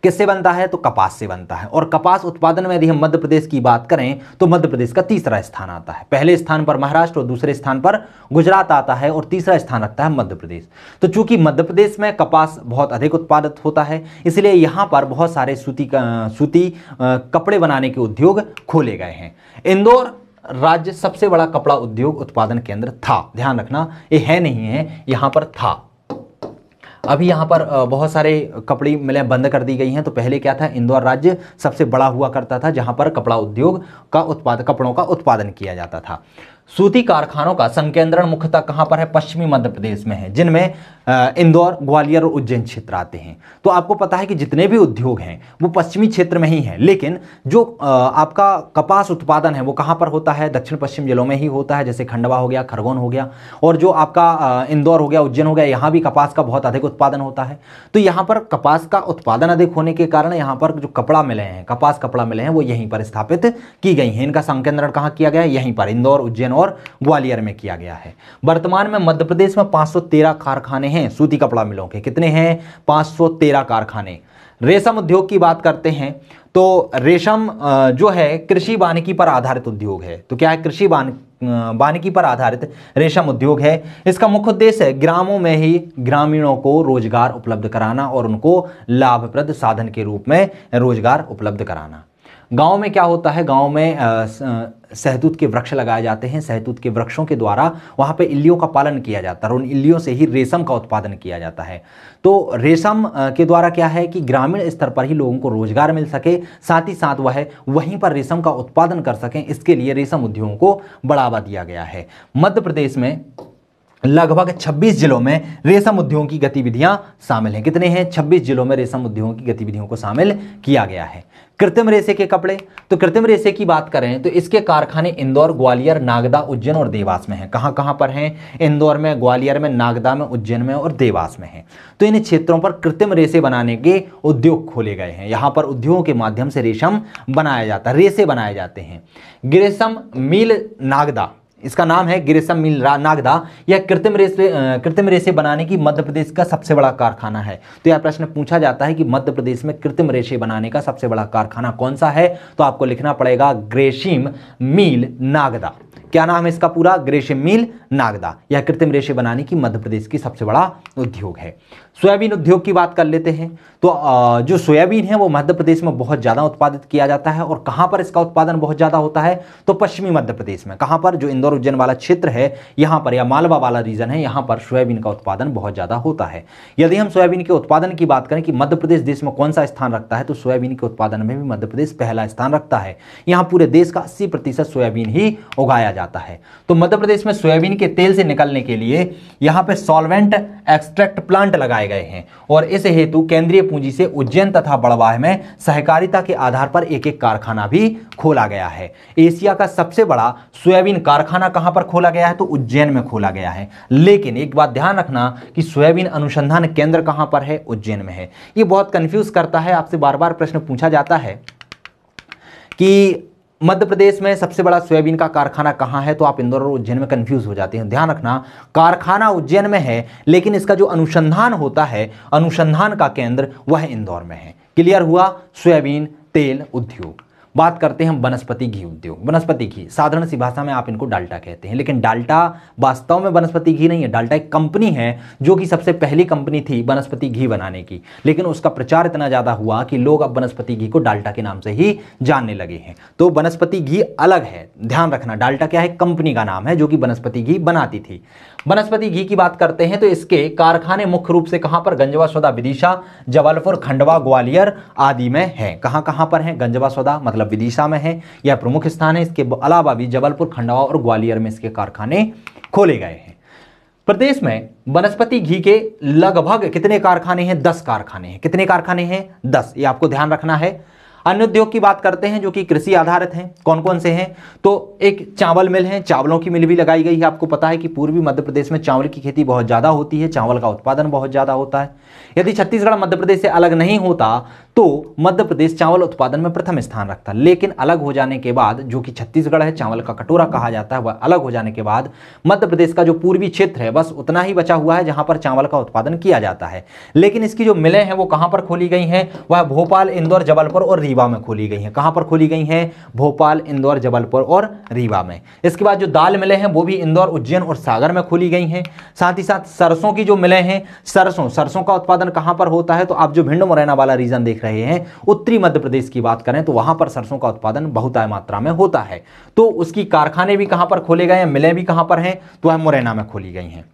किससे बनता है तो कपास से बनता है और कपास उत्पादन में यदि हम मध्य प्रदेश की बात करें तो मध्य प्रदेश का तीसरा स्थान आता है पहले स्थान पर महाराष्ट्र और दूसरे स्थान पर गुजरात आता है और तीसरा स्थान रखता है मध्य प्रदेश तो चूंकि मध्य प्रदेश में कपास बहुत अधिक उत्पादित होता है इसलिए यहाँ पर बहुत सारे सूती सूती कपड़े बनाने के उद्योग खोले गए हैं इंदौर राज्य सबसे बड़ा कपड़ा उद्योग उत्पादन केंद्र था ध्यान रखना ये है नहीं है यहाँ पर था अभी यहाँ पर बहुत सारे कपड़ी मिलें बंद कर दी गई हैं तो पहले क्या था इंदौर राज्य सबसे बड़ा हुआ करता था जहाँ पर कपड़ा उद्योग का उत्पाद कपड़ों का उत्पादन किया जाता था सूती कारखानों का संकेंद्रण मुख्यतः कहाँ पर है पश्चिमी मध्य प्रदेश में है जिनमें इंदौर ग्वालियर और उज्जैन क्षेत्र आते हैं तो आपको पता है कि जितने भी उद्योग हैं वो पश्चिमी क्षेत्र में ही हैं लेकिन जो आपका कपास उत्पादन है वो कहाँ पर होता है दक्षिण पश्चिम जिलों में ही होता है जैसे खंडवा हो गया खरगोन हो गया और जो आपका इंदौर हो गया उज्जैन हो गया यहाँ भी कपास का बहुत अधिक उत्पादन होता है तो यहाँ पर कपास का उत्पादन अधिक होने के कारण यहाँ पर जो कपड़ा मिले हैं कपास कपड़ा मिले हैं वो यहीं पर स्थापित की गई हैं इनका संकेंद्रण कहाँ किया गया है यहीं पर इंदौर उज्जैन उज्जैन और ग्वालियर में किया गया है वर्तमान में मध्य प्रदेश में 513 कारखाने हैं सूती कपड़ा मिलों के कितने हैं 513 कारखाने रेशम उद्योग की बात करते हैं तो रेशम जो है कृषि वानिकी पर आधारित उद्योग है तो क्या है कृषि वान वानिकी पर आधारित रेशम उद्योग है इसका मुख्य उद्देश्य है ग्रामों में ही ग्रामीणों को रोजगार उपलब्ध कराना और उनको लाभप्रद साधन के रूप में रोजगार उपलब्ध कराना गांव में क्या होता है गांव में सहतूत के वृक्ष लगाए जाते हैं सहतूत के वृक्षों के द्वारा वहाँ पे इल्लियों का पालन किया जाता है और उन इल्लियों से ही रेशम का उत्पादन किया जाता है तो रेशम के द्वारा क्या है कि ग्रामीण स्तर पर ही लोगों को रोजगार मिल सके साथ ही साथ वह वहीं पर रेशम का उत्पादन कर सकें इसके लिए रेशम उद्योगों को बढ़ावा दिया गया है मध्य प्रदेश में लगभग 26 जिलों में रेशम उद्योग की गतिविधियां शामिल हैं कितने हैं 26 जिलों में रेशम उद्योग की गतिविधियों को शामिल किया गया है कृत्रिम रेसे के कपड़े तो कृत्रिम रेसे की बात करें तो इसके कारखाने इंदौर ग्वालियर नागदा उज्जैन और देवास में हैं कहाँ कहाँ पर हैं इंदौर में ग्वालियर में नागदा में उज्जैन में और देवास में हैं तो इन क्षेत्रों पर कृत्रिम रेसे बनाने के उद्योग खोले गए हैं यहाँ पर उद्योगों के माध्यम से रेशम बनाया जाता है रेसे बनाए जाते हैं ग्रेशम मील नागदा इसका नाम है गिरिशम मिल नागदा यह कृत्रिम रेसे कृत्रिम रेसे बनाने की मध्य प्रदेश का सबसे बड़ा कारखाना है तो यह प्रश्न पूछा जाता है कि मध्य प्रदेश में कृत्रिम रेशे बनाने का सबसे बड़ा कारखाना कौन सा है तो आपको लिखना पड़ेगा ग्रेशिम मिल नागदा क्या नाम है इसका पूरा ग्रेशिम मिल नागदा यह कृत्रिम रेशे बनाने की मध्य प्रदेश की सबसे बड़ा उद्योग है सोयाबीन उद्योग की बात कर लेते हैं तो जो सोयाबीन है वो मध्य प्रदेश में बहुत ज़्यादा उत्पादित किया जाता है और कहाँ पर इसका उत्पादन बहुत ज़्यादा होता है तो पश्चिमी मध्य प्रदेश में कहाँ पर जो इंदौर उज्जैन वाला क्षेत्र है यहाँ पर या मालवा वाला रीजन है यहाँ पर सोयाबीन का उत्पादन बहुत ज़्यादा होता है यदि हम सोयाबीन के उत्पादन की बात करें कि मध्य प्रदेश देश में कौन सा स्थान रखता है तो सोयाबीन के उत्पादन में भी मध्य प्रदेश पहला स्थान रखता है यहाँ पूरे देश का अस्सी प्रतिशत सोयाबीन ही उगाया जाता है तो मध्य प्रदेश में सोयाबीन के तेल से निकलने के लिए यहाँ पर सोलवेंट एक्सट्रैक्ट प्लांट लगाया बनाए गए हैं और इस हेतु केंद्रीय पूंजी से उज्जैन तथा बड़वाह में सहकारिता के आधार पर एक एक कारखाना भी खोला गया है एशिया का सबसे बड़ा सोयाबीन कारखाना कहां पर खोला गया है तो उज्जैन में खोला गया है लेकिन एक बात ध्यान रखना कि सोयाबीन अनुसंधान केंद्र कहां पर है उज्जैन में है ये बहुत कंफ्यूज करता है आपसे बार बार प्रश्न पूछा जाता है कि मध्य प्रदेश में सबसे बड़ा सोयाबीन का कारखाना कहाँ है तो आप इंदौर और उज्जैन में कंफ्यूज हो जाते हैं ध्यान रखना कारखाना उज्जैन में है लेकिन इसका जो अनुसंधान होता है अनुसंधान का केंद्र वह इंदौर में है क्लियर हुआ सोयाबीन तेल उद्योग बात करते हैं हम वनस्पति घी उद्योग वनस्पति घी साधारण सी भाषा में आप इनको डाल्टा कहते हैं लेकिन डाल्टा वास्तव में वनस्पति घी नहीं है डाल्टा एक कंपनी है जो कि सबसे पहली कंपनी थी वनस्पति घी बनाने की लेकिन उसका प्रचार इतना ज़्यादा हुआ कि लोग अब वनस्पति घी को डाल्टा के नाम से ही जानने लगे हैं तो वनस्पति घी अलग है ध्यान रखना डाल्टा क्या है कंपनी का नाम है जो कि वनस्पति घी बनाती थी वनस्पति घी की बात करते हैं तो इसके कारखाने मुख्य रूप से कहां पर गंजवा सौदा विदिशा जबलपुर खंडवा ग्वालियर आदि में है कहां कहाँ पर है गंजवा सौदा मतलब विदिशा में है यह प्रमुख स्थान है इसके अलावा भी जबलपुर खंडवा और ग्वालियर में इसके कारखाने खोले गए हैं प्रदेश में वनस्पति घी के लगभग कितने कारखाने हैं दस कारखाने हैं कितने कारखाने हैं दस ये आपको ध्यान रखना है अन्य उद्योग की बात करते हैं जो कि कृषि आधारित हैं कौन कौन से हैं तो एक चावल मिल है चावलों की मिल भी लगाई गई है आपको पता है कि पूर्वी मध्य प्रदेश में चावल की खेती बहुत ज़्यादा होती है चावल का उत्पादन बहुत ज़्यादा होता है यदि छत्तीसगढ़ मध्य प्रदेश से अलग नहीं होता तो मध्य प्रदेश चावल उत्पादन में प्रथम स्थान रखता है लेकिन अलग हो जाने के बाद जो कि छत्तीसगढ़ है चावल का कटोरा कहा जाता है वह अलग हो जाने के बाद मध्य प्रदेश का जो पूर्वी क्षेत्र है बस उतना ही बचा हुआ है जहां पर चावल का उत्पादन किया जाता है लेकिन इसकी जो मिलें हैं वो कहाँ पर खोली गई हैं वह भोपाल इंदौर जबलपुर और रीवा में खोली गई हैं कहाँ पर खोली गई हैं भोपाल इंदौर जबलपुर और रीवा में इसके बाद जो दाल मिलें हैं वो भी इंदौर उज्जैन और सागर में खोली गई हैं साथ ही साथ सरसों की जो मिलें हैं सरसों सरसों का उत्पादन कहाँ पर होता है तो आप जो भिंड मुरैना वाला रीजन देख रहे हैं उत्तरी मध्य प्रदेश की बात करें तो वहां पर सरसों का उत्पादन बहुत मात्रा में होता है तो उसकी कारखाने भी कहां पर खोले गए हैं मिलें भी कहां पर हैं तो वह मुरैना में खोली गई हैं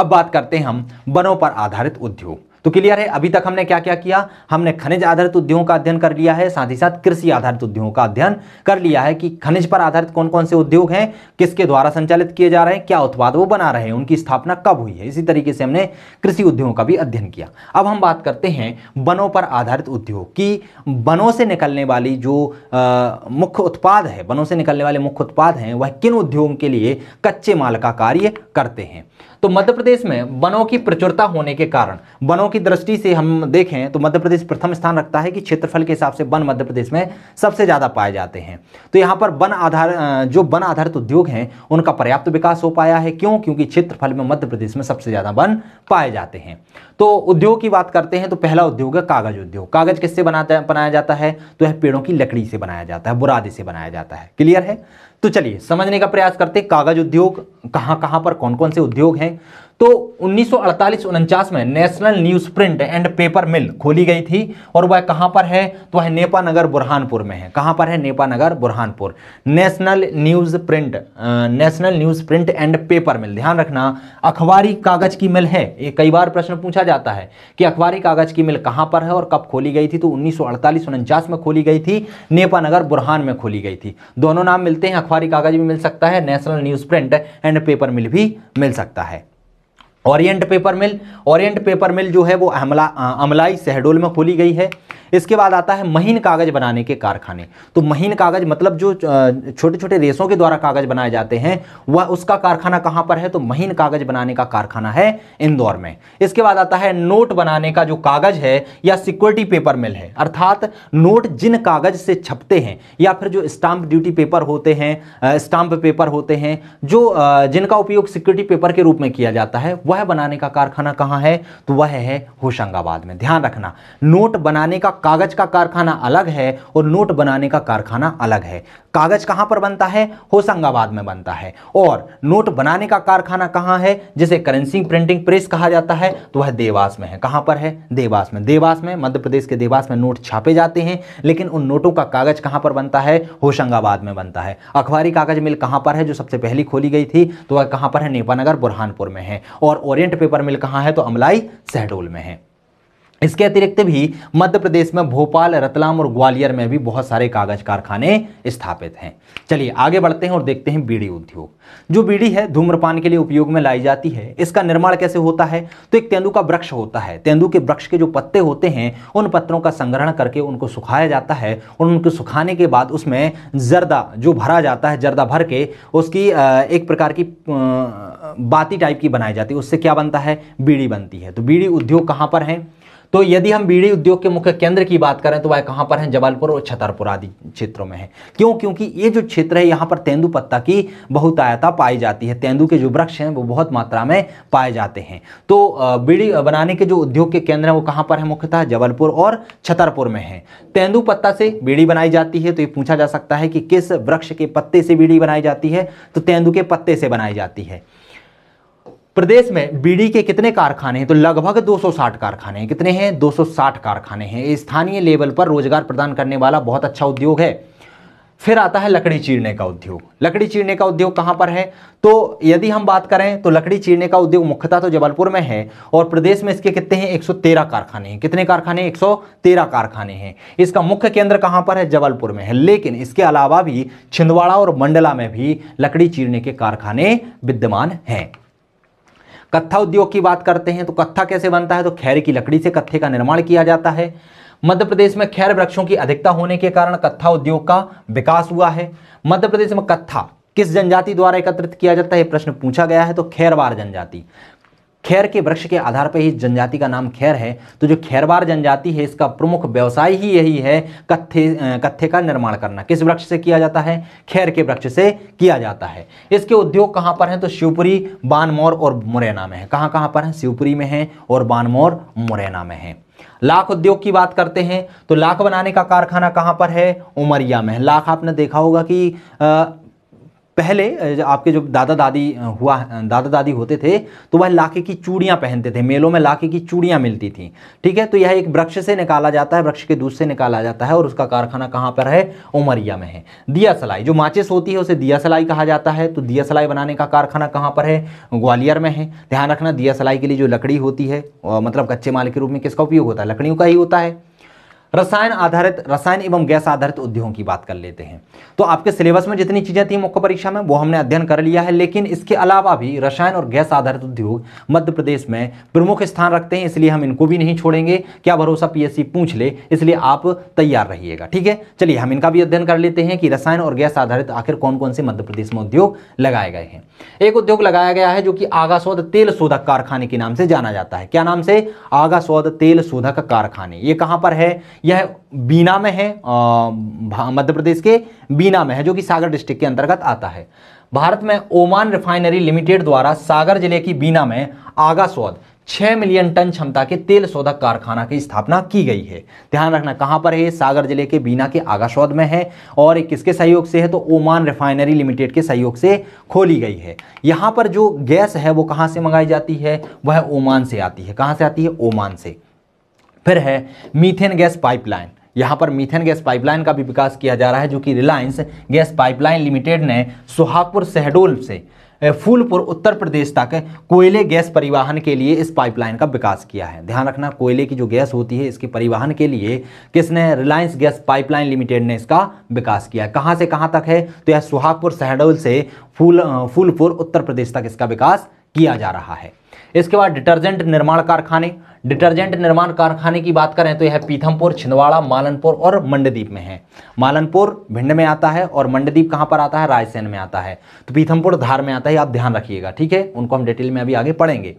अब बात करते हैं हम वनों पर आधारित उद्योग तो क्लियर है अभी तक हमने क्या क्या किया हमने खनिज आधारित उद्योगों का अध्ययन कर लिया है साथ ही साथ कृषि आधारित उद्योगों का अध्ययन कर लिया है कि खनिज पर आधारित कौन कौन से उद्योग हैं किसके द्वारा संचालित किए जा रहे हैं क्या उत्पाद वो बना रहे हैं उनकी स्थापना कब हुई है इसी तरीके से हमने कृषि उद्योगों का भी अध्ययन किया अब हम बात करते हैं वनों पर आधारित उद्योग की वनों से निकलने वाली जो मुख्य उत्पाद है वनों से निकलने वाले मुख्य उत्पाद हैं वह किन उद्योगों के लिए कच्चे माल का कार्य करते हैं तो मध्य प्रदेश में वनों की प्रचुरता होने के कारण वनों की दृष्टि से हम देखें तो मध्य प्रदेश प्रथम स्थान रखता है कि क्षेत्रफल के हिसाब से वन मध्य प्रदेश में सबसे ज़्यादा पाए जाते हैं तो यहां पर वन आधार जो वन आधारित उद्योग हैं उनका पर्याप्त विकास हो पाया है क्यों क्योंकि क्षेत्रफल में मध्य प्रदेश में सबसे ज़्यादा वन पाए जाते हैं तो उद्योग की बात करते हैं तो पहला उद्योग है कागज उद्योग कागज किससे बनाता बनाया जाता है तो यह पेड़ों की लकड़ी से बनाया जाता है बुरादे से बनाया जाता है क्लियर है तो चलिए समझने का प्रयास करते हैं कागज उद्योग कहाँ कहाँ पर कौन कौन से उद्योग हैं तो 1948-49 में national newsprint and paper mill खोली गई थी और वह कहाँ पर है तो वह नेपानगर बुरहानपुर में है कहाँ पर है Nepanagar Burhanpur national newsprint national newsprint and paper mill ध्यान रखना अखबारी कागज की मिल है ये कई बार प्रश्न पूछा जाता है कि अखबारी कागज की मिल कहाँ पर है और कब खोली गई थी तो उन्नीस सौ में खोली गई थी नेपानगर बुरहान में खोली गई थी दोनों नाम मिलते हैं अखबारी कागज भी मिल सकता है national newsprint and and paper mill भी मिल सकता है Orient paper mill Orient paper mill जो है वो अमला अमलाई शहडोल में खोली गई है इसके बाद आता है महीन कागज बनाने के कारखाने तो महीन कागज मतलब जो छोटे छोटे रेशों के द्वारा कागज बनाए जाते हैं वह उसका कारखाना कहां पर है तो महीन कागज बनाने का कारखाना है इंदौर में इसके बाद आता है नोट बनाने का जो कागज है या सिक्योरिटी पेपर मिल है अर्थात नोट जिन कागज से छपते हैं या फिर जो स्टाम्प ड्यूटी पेपर होते हैं स्टाम्प पेपर होते हैं जो जिनका उपयोग सिक्योरिटी पेपर के रूप में किया जाता है वह बनाने का कारखाना कहां है तो वह है होशंगाबाद में ध्यान रखना नोट बनाने का कागज़ का कारखाना अलग है और नोट बनाने का कारखाना अलग है कागज़ कहाँ पर बनता है होशंगाबाद में बनता है और नोट बनाने का कारखाना कहाँ है जिसे करेंसी प्रिंटिंग प्रेस कहा जाता है तो वह देवास में है कहाँ पर है देवास में देवास में मध्य प्रदेश के देवास में नोट छापे जाते हैं लेकिन उन नोटों का कागज़ कहाँ पर बनता है होशंगाबाद में बनता है अखबारी कागज़ मिल कहाँ पर है जो सबसे पहली खोली गई थी तो वह कहाँ पर है नेपानगर बुरहानपुर में है और ओरियंट पेपर मिल कहाँ है तो अमलाई शहडोल में है इसके अतिरिक्त भी मध्य प्रदेश में भोपाल रतलाम और ग्वालियर में भी बहुत सारे कागज कारखाने स्थापित हैं चलिए आगे बढ़ते हैं और देखते हैं बीड़ी उद्योग जो बीड़ी है धूम्रपान के लिए उपयोग में लाई जाती है इसका निर्माण कैसे होता है तो एक तेंदु का वृक्ष होता है तेंदु के वृक्ष के जो पत्ते होते हैं उन पत्तों का संग्रहण करके उनको सुखाया जाता है और उनको सुखाने के बाद उसमें जर्दा जो भरा जाता है जर्दा भर के उसकी एक प्रकार की बाती टाइप की बनाई जाती है उससे क्या बनता है बीड़ी बनती है तो बीड़ी उद्योग कहाँ पर है तो यदि हम बीड़ी उद्योग के मुख्य केंद्र की बात करें तो वह कहां पर है जबलपुर और छतरपुर आदि क्षेत्रों में है क्यों क्योंकि ये जो क्षेत्र है यहाँ पर तेंदू पत्ता की बहुत आयता पाई जाती है तेंदू के जो वृक्ष हैं वो बहुत मात्रा में पाए जाते हैं तो बीड़ी बनाने के जो उद्योग के केंद्र हैं वो कहाँ पर है मुख्यतः जबलपुर और छतरपुर में है तेंदू पत्ता से बीड़ी बनाई जाती है तो ये पूछा जा सकता है कि किस वृक्ष के पत्ते से बीड़ी बनाई जाती है तो तेंदु के पत्ते से बनाई जाती है प्रदेश में बीड़ी के कितने कारखाने हैं तो लगभग 260 कारखाने हैं कितने हैं 260 कारखाने हैं स्थानीय लेवल पर रोजगार प्रदान करने वाला बहुत अच्छा उद्योग है फिर आता है लकड़ी चीरने का उद्योग लकड़ी चीरने का उद्योग कहाँ पर है तो यदि हम बात करें तो लकड़ी चीरने का उद्योग मुख्यतः तो जबलपुर में है और प्रदेश में इसके कितने हैं 113 कारखाने हैं कितने कारखाने 113 कारखाने हैं इसका मुख्य केंद्र कहाँ पर है जबलपुर में है लेकिन इसके अलावा भी छिंदवाड़ा और मंडला में भी लकड़ी चीरने के कारखाने विद्यमान हैं कत्था उद्योग की बात करते हैं तो कत्था कैसे बनता है तो खैर की लकड़ी से कत्थे का निर्माण किया जाता है मध्य प्रदेश में खैर वृक्षों की अधिकता होने के कारण कत्था उद्योग का विकास हुआ है मध्य प्रदेश में कत्था किस जनजाति द्वारा एकत्रित किया जाता है प्रश्न पूछा गया है तो खैरवार जनजाति खैर के वृक्ष के आधार पर ही जनजाति का नाम खैर है तो जो खैरबार जनजाति है इसका प्रमुख व्यवसाय ही यही है कत्थे कत्थे का निर्माण करना किस वृक्ष से किया जाता है खैर के वृक्ष से किया जाता है इसके उद्योग कहाँ पर हैं तो शिवपुरी बानमौर और मुरैना में है कहाँ कहाँ पर हैं शिवपुरी में है और बानमौर मुरैना में है लाख उद्योग की बात करते हैं तो लाख बनाने का कारखाना कहाँ पर है उमरिया में लाख आपने देखा होगा कि आ, पहले आपके जो दादा दादी हुआ दादा दादी होते थे तो वह लाके की चूड़ियाँ पहनते थे मेलों में लाके की चूड़ियाँ मिलती थी ठीक है तो यह एक वृक्ष से निकाला जाता है वृक्ष के दूध से निकाला जाता है और उसका कारखाना कहाँ पर है उमरिया में है दिया सलाई जो माचिस होती है उसे दिया सलाई कहा जाता है तो दिया सलाई बनाने का कारखाना कहाँ पर है ग्वालियर में है ध्यान रखना दिया सलाई के लिए जो लकड़ी होती है मतलब कच्चे माल के रूप में किसका उपयोग होता है लकड़ियों का ही होता है रसायन आधारित रसायन एवं गैस आधारित उद्योगों की बात कर लेते हैं तो आपके सिलेबस में जितनी चीज़ें थी मुख्य परीक्षा में वो हमने अध्ययन कर लिया है लेकिन इसके अलावा भी रसायन और गैस आधारित उद्योग मध्य प्रदेश में प्रमुख स्थान रखते हैं इसलिए हम इनको भी नहीं छोड़ेंगे क्या भरोसा पीएससी पूछ ले इसलिए आप तैयार रहिएगा ठीक है चलिए हम इनका भी अध्ययन कर लेते हैं कि रसायन और गैस आधारित आखिर कौन कौन से मध्य प्रदेश में उद्योग लगाए गए हैं एक उद्योग लगाया गया है जो कि आगासौद तेल शोधक कारखाने के नाम से जाना जाता है क्या नाम से आगासौद तेल शोधक कारखाने ये कहां पर है यह बीना में है मध्य प्रदेश के बीना में है जो कि सागर डिस्ट्रिक्ट के अंतर्गत आता है भारत में ओमान रिफाइनरी लिमिटेड द्वारा सागर जिले की बीना में आगा सौद छह मिलियन टन क्षमता के तेल शोधक कारखाना की स्थापना की गई है ध्यान रखना कहां पर है सागर जिले के बीना के आगाशौद में है और एक किसके सहयोग से है तो ओमान रिफाइनरी लिमिटेड के सहयोग से खोली गई है यहां पर जो गैस है वो कहां से मंगाई जाती है वह ओमान से आती है कहां से आती है ओमान से फिर है मीथेन गैस पाइपलाइन यहाँ पर मीथेन गैस पाइपलाइन का भी विकास किया जा रहा है जो कि रिलायंस गैस पाइपलाइन लिमिटेड ने सुहागपुर शहडोल से फूलपुर उत्तर प्रदेश तक कोयले गैस परिवहन के लिए इस पाइपलाइन का विकास किया है ध्यान रखना कोयले की जो गैस होती है इसके परिवहन के लिए किसने रिलायंस गैस पाइपलाइन लिमिटेड ने इसका विकास किया है कहाँ से कहाँ तक है तो यह सुहागपुर शहडोल से फूल फूलपुर उत्तर प्रदेश तक इसका विकास किया जा रहा है इसके बाद डिटर्जेंट निर्माण कारखाने डिटर्जेंट निर्माण कारखाने की बात करें तो यह पीथमपुर छिंदवाड़ा मालनपुर और मंडदीप में है मालनपुर भिंड में आता है और मंडदीप कहाँ पर आता है रायसेन में आता है तो पीथमपुर धार में आता है आप ध्यान रखिएगा ठीक है उनको हम डिटेल में अभी आगे पढ़ेंगे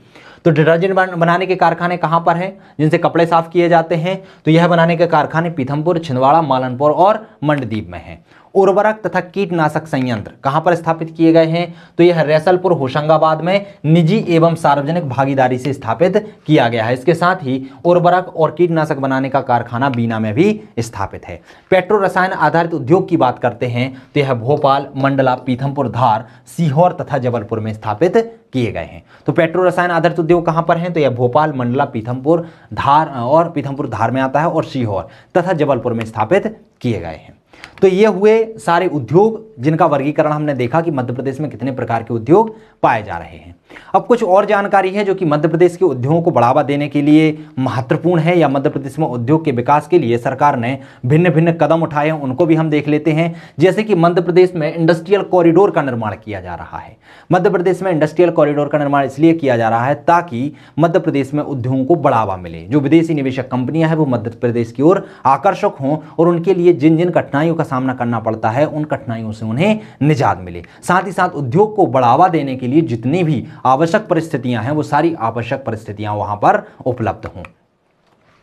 तो डिटर्जेंट बनाने के कारखाने कहाँ पर हैं जिनसे कपड़े साफ किए जाते हैं तो यह बनाने के कारखाने पीथमपुर छिंदवाड़ा मालनपुर और मंडदीप में हैं उर्वरक तथा कीटनाशक संयंत्र कहाँ पर स्थापित किए गए हैं तो यह रैसलपुर होशंगाबाद में निजी एवं सार्वजनिक भागीदारी से स्थापित किया गया है इसके साथ ही उर्वरक और कीटनाशक बनाने का कारखाना बीना में भी स्थापित है पेट्रो रसायन आधारित उद्योग की बात करते हैं तो यह भोपाल मंडला पीथमपुर धार सीहोर तथा जबलपुर में स्थापित किए गए हैं तो पेट्रो रसायन आधारित उद्योग कहाँ पर हैं तो यह भोपाल मंडला पीथमपुर धार और पीथमपुर धार में आता है और सीहोर तथा जबलपुर में स्थापित किए गए हैं तो ये हुए सारे उद्योग जिनका वर्गीकरण हमने देखा कि मध्य प्रदेश में कितने प्रकार के उद्योग पाए जा रहे हैं अब कुछ और जानकारी है जो कि मध्य प्रदेश के उद्योगों को बढ़ावा देने के लिए महत्वपूर्ण है या मध्य प्रदेश में उद्योग के विकास के लिए सरकार ने भिन्न भिन्न कदम उठाए हैं उनको भी हम देख लेते हैं जैसे कि मध्य प्रदेश में इंडस्ट्रियल कॉरिडोर का निर्माण किया जा रहा है मध्य प्रदेश में इंडस्ट्रियल कॉरिडोर का निर्माण इसलिए किया जा रहा है ताकि मध्य प्रदेश में उद्योगों को बढ़ावा मिले जो विदेशी निवेशक कंपनियां हैं वो मध्य प्रदेश की ओर आकर्षक हों और उनके लिए जिन जिन कठिनाइयों का सामना करना पड़ता है उन कठिनाइयों से से उन्हें निजात मिले साथ ही साथ उद्योग को बढ़ावा देने के लिए जितनी भी आवश्यक परिस्थितियां हैं वो सारी आवश्यक परिस्थितियां वहां पर उपलब्ध हों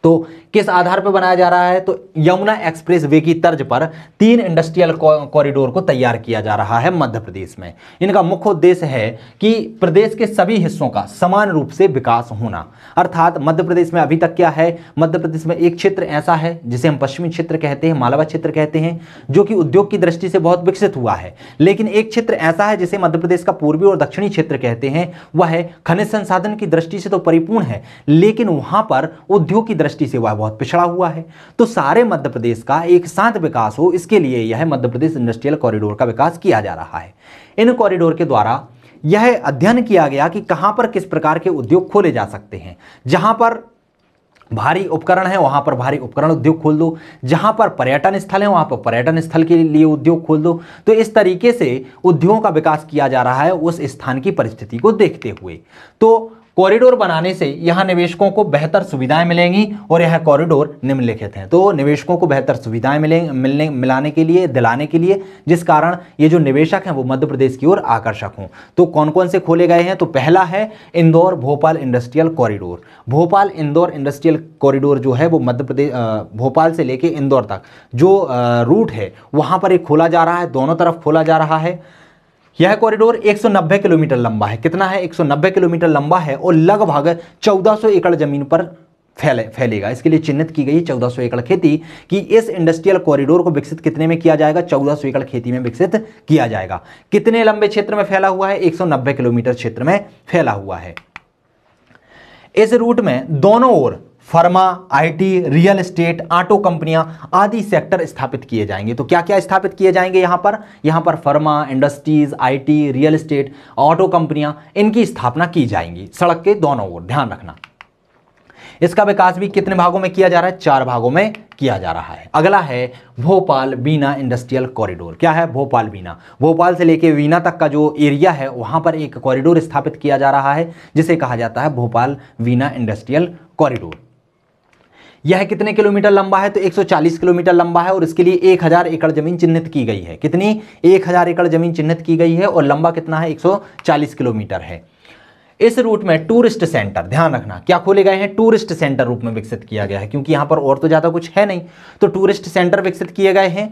तो किस आधार पर बनाया जा रहा है तो यमुना एक्सप्रेस वे की तर्ज पर तीन इंडस्ट्रियल कॉरिडोर को तैयार किया जा रहा है मध्य प्रदेश में इनका मुख्य उद्देश्य है कि प्रदेश के सभी हिस्सों का समान रूप से विकास होना अर्थात मध्य प्रदेश में अभी तक क्या है मध्य प्रदेश में एक क्षेत्र ऐसा है जिसे हम पश्चिमी क्षेत्र कहते हैं मालवा क्षेत्र कहते हैं जो कि उद्योग की दृष्टि से बहुत विकसित हुआ है लेकिन एक क्षेत्र ऐसा है जिसे मध्य प्रदेश का पूर्वी और दक्षिणी क्षेत्र कहते हैं वह खनिज संसाधन की दृष्टि से तो परिपूर्ण है लेकिन वहां पर उद्योग की दृष्टि दृष्टि से वह बहुत पिछड़ा हुआ है तो सारे मध्य प्रदेश का एक साथ विकास हो इसके लिए यह मध्य प्रदेश इंडस्ट्रियल कॉरिडोर का विकास किया जा रहा है इन कॉरिडोर के द्वारा यह अध्ययन किया गया कि कहाँ पर किस प्रकार के उद्योग खोले जा सकते हैं जहाँ पर भारी उपकरण है वहाँ पर भारी उपकरण उद्योग खोल दो जहाँ पर पर्यटन स्थल है वहाँ पर पर्यटन स्थल के लिए उद्योग खोल दो तो इस तरीके से उद्योगों का विकास किया जा रहा है उस स्थान की परिस्थिति को देखते हुए तो कॉरिडोर बनाने से यहाँ निवेशकों को बेहतर सुविधाएं मिलेंगी और यह कॉरिडोर निम्नलिखित हैं तो निवेशकों को बेहतर सुविधाएं मिलें मिलने मिलाने के लिए दिलाने के लिए जिस कारण ये जो निवेशक हैं वो मध्य प्रदेश की ओर आकर्षक हों तो कौन कौन से खोले गए हैं तो पहला है Indore Bhopal industrial corridor Bhopal Indore industrial corridor जो है वो मध्य प्रदेश भोपाल से लेके इंदौर तक जो रूट है वहाँ पर एक खोला जा रहा है दोनों तरफ खोला जा रहा है यह कॉरिडोर 190 किलोमीटर लंबा है कितना है 190 किलोमीटर लंबा है और लगभग 1400 एकड़ जमीन पर फैले फैलेगा इसके लिए चिन्हित की गई 1400 एकड़ खेती कि इस इंडस्ट्रियल कॉरिडोर को विकसित कितने में किया जाएगा 1400 एकड़ खेती में विकसित किया जाएगा कितने लंबे क्षेत्र में फैला हुआ है एक किलोमीटर क्षेत्र में फैला हुआ है इस रूट में दोनों ओर pharma IT, real estate auto कंपनियां आदि सेक्टर स्थापित किए जाएंगे तो क्या क्या स्थापित किए जाएंगे यहाँ पर यहाँ पर pharma industries IT, real estate auto कंपनियां इनकी स्थापना की जाएंगी सड़क के दोनों ओर ध्यान रखना इसका विकास भी कितने भागों में किया जा रहा है चार भागों में किया जा रहा है अगला है भोपाल बीना इंडस्ट्रियल कॉरिडोर क्या है भोपाल बीना भोपाल से लेके वीना तक का जो एरिया है वहां पर एक कॉरिडोर स्थापित किया जा रहा है जिसे कहा जाता है भोपाल वीना इंडस्ट्रियल कॉरिडोर यह कितने किलोमीटर लंबा है तो 140 किलोमीटर लंबा है और इसके लिए 1000 एकड़ जमीन चिन्हित की गई है कितनी 1000 एकड़ जमीन चिन्हित की गई है और लंबा कितना है 140 किलोमीटर है इस रूट में टूरिस्ट सेंटर ध्यान रखना क्या खोले गए हैं टूरिस्ट सेंटर रूप में विकसित किया गया है क्योंकि यहां पर और तो ज़्यादा कुछ है नहीं तो टूरिस्ट सेंटर विकसित किए गए हैं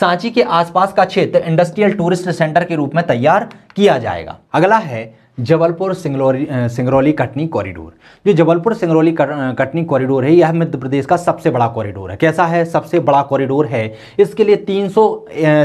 सांची के आसपास का क्षेत्र इंडस्ट्रियल टूरिस्ट सेंटर के रूप में तैयार किया जाएगा अगला है जबलपुर सिंगरौली सिंगरौली कटनी कॉरिडोर जो जबलपुर सिंगरौली कटनी कॉरिडोर है यह मध्य प्रदेश का सबसे बड़ा कॉरिडोर है कैसा है सबसे बड़ा कॉरिडोर है इसके लिए 300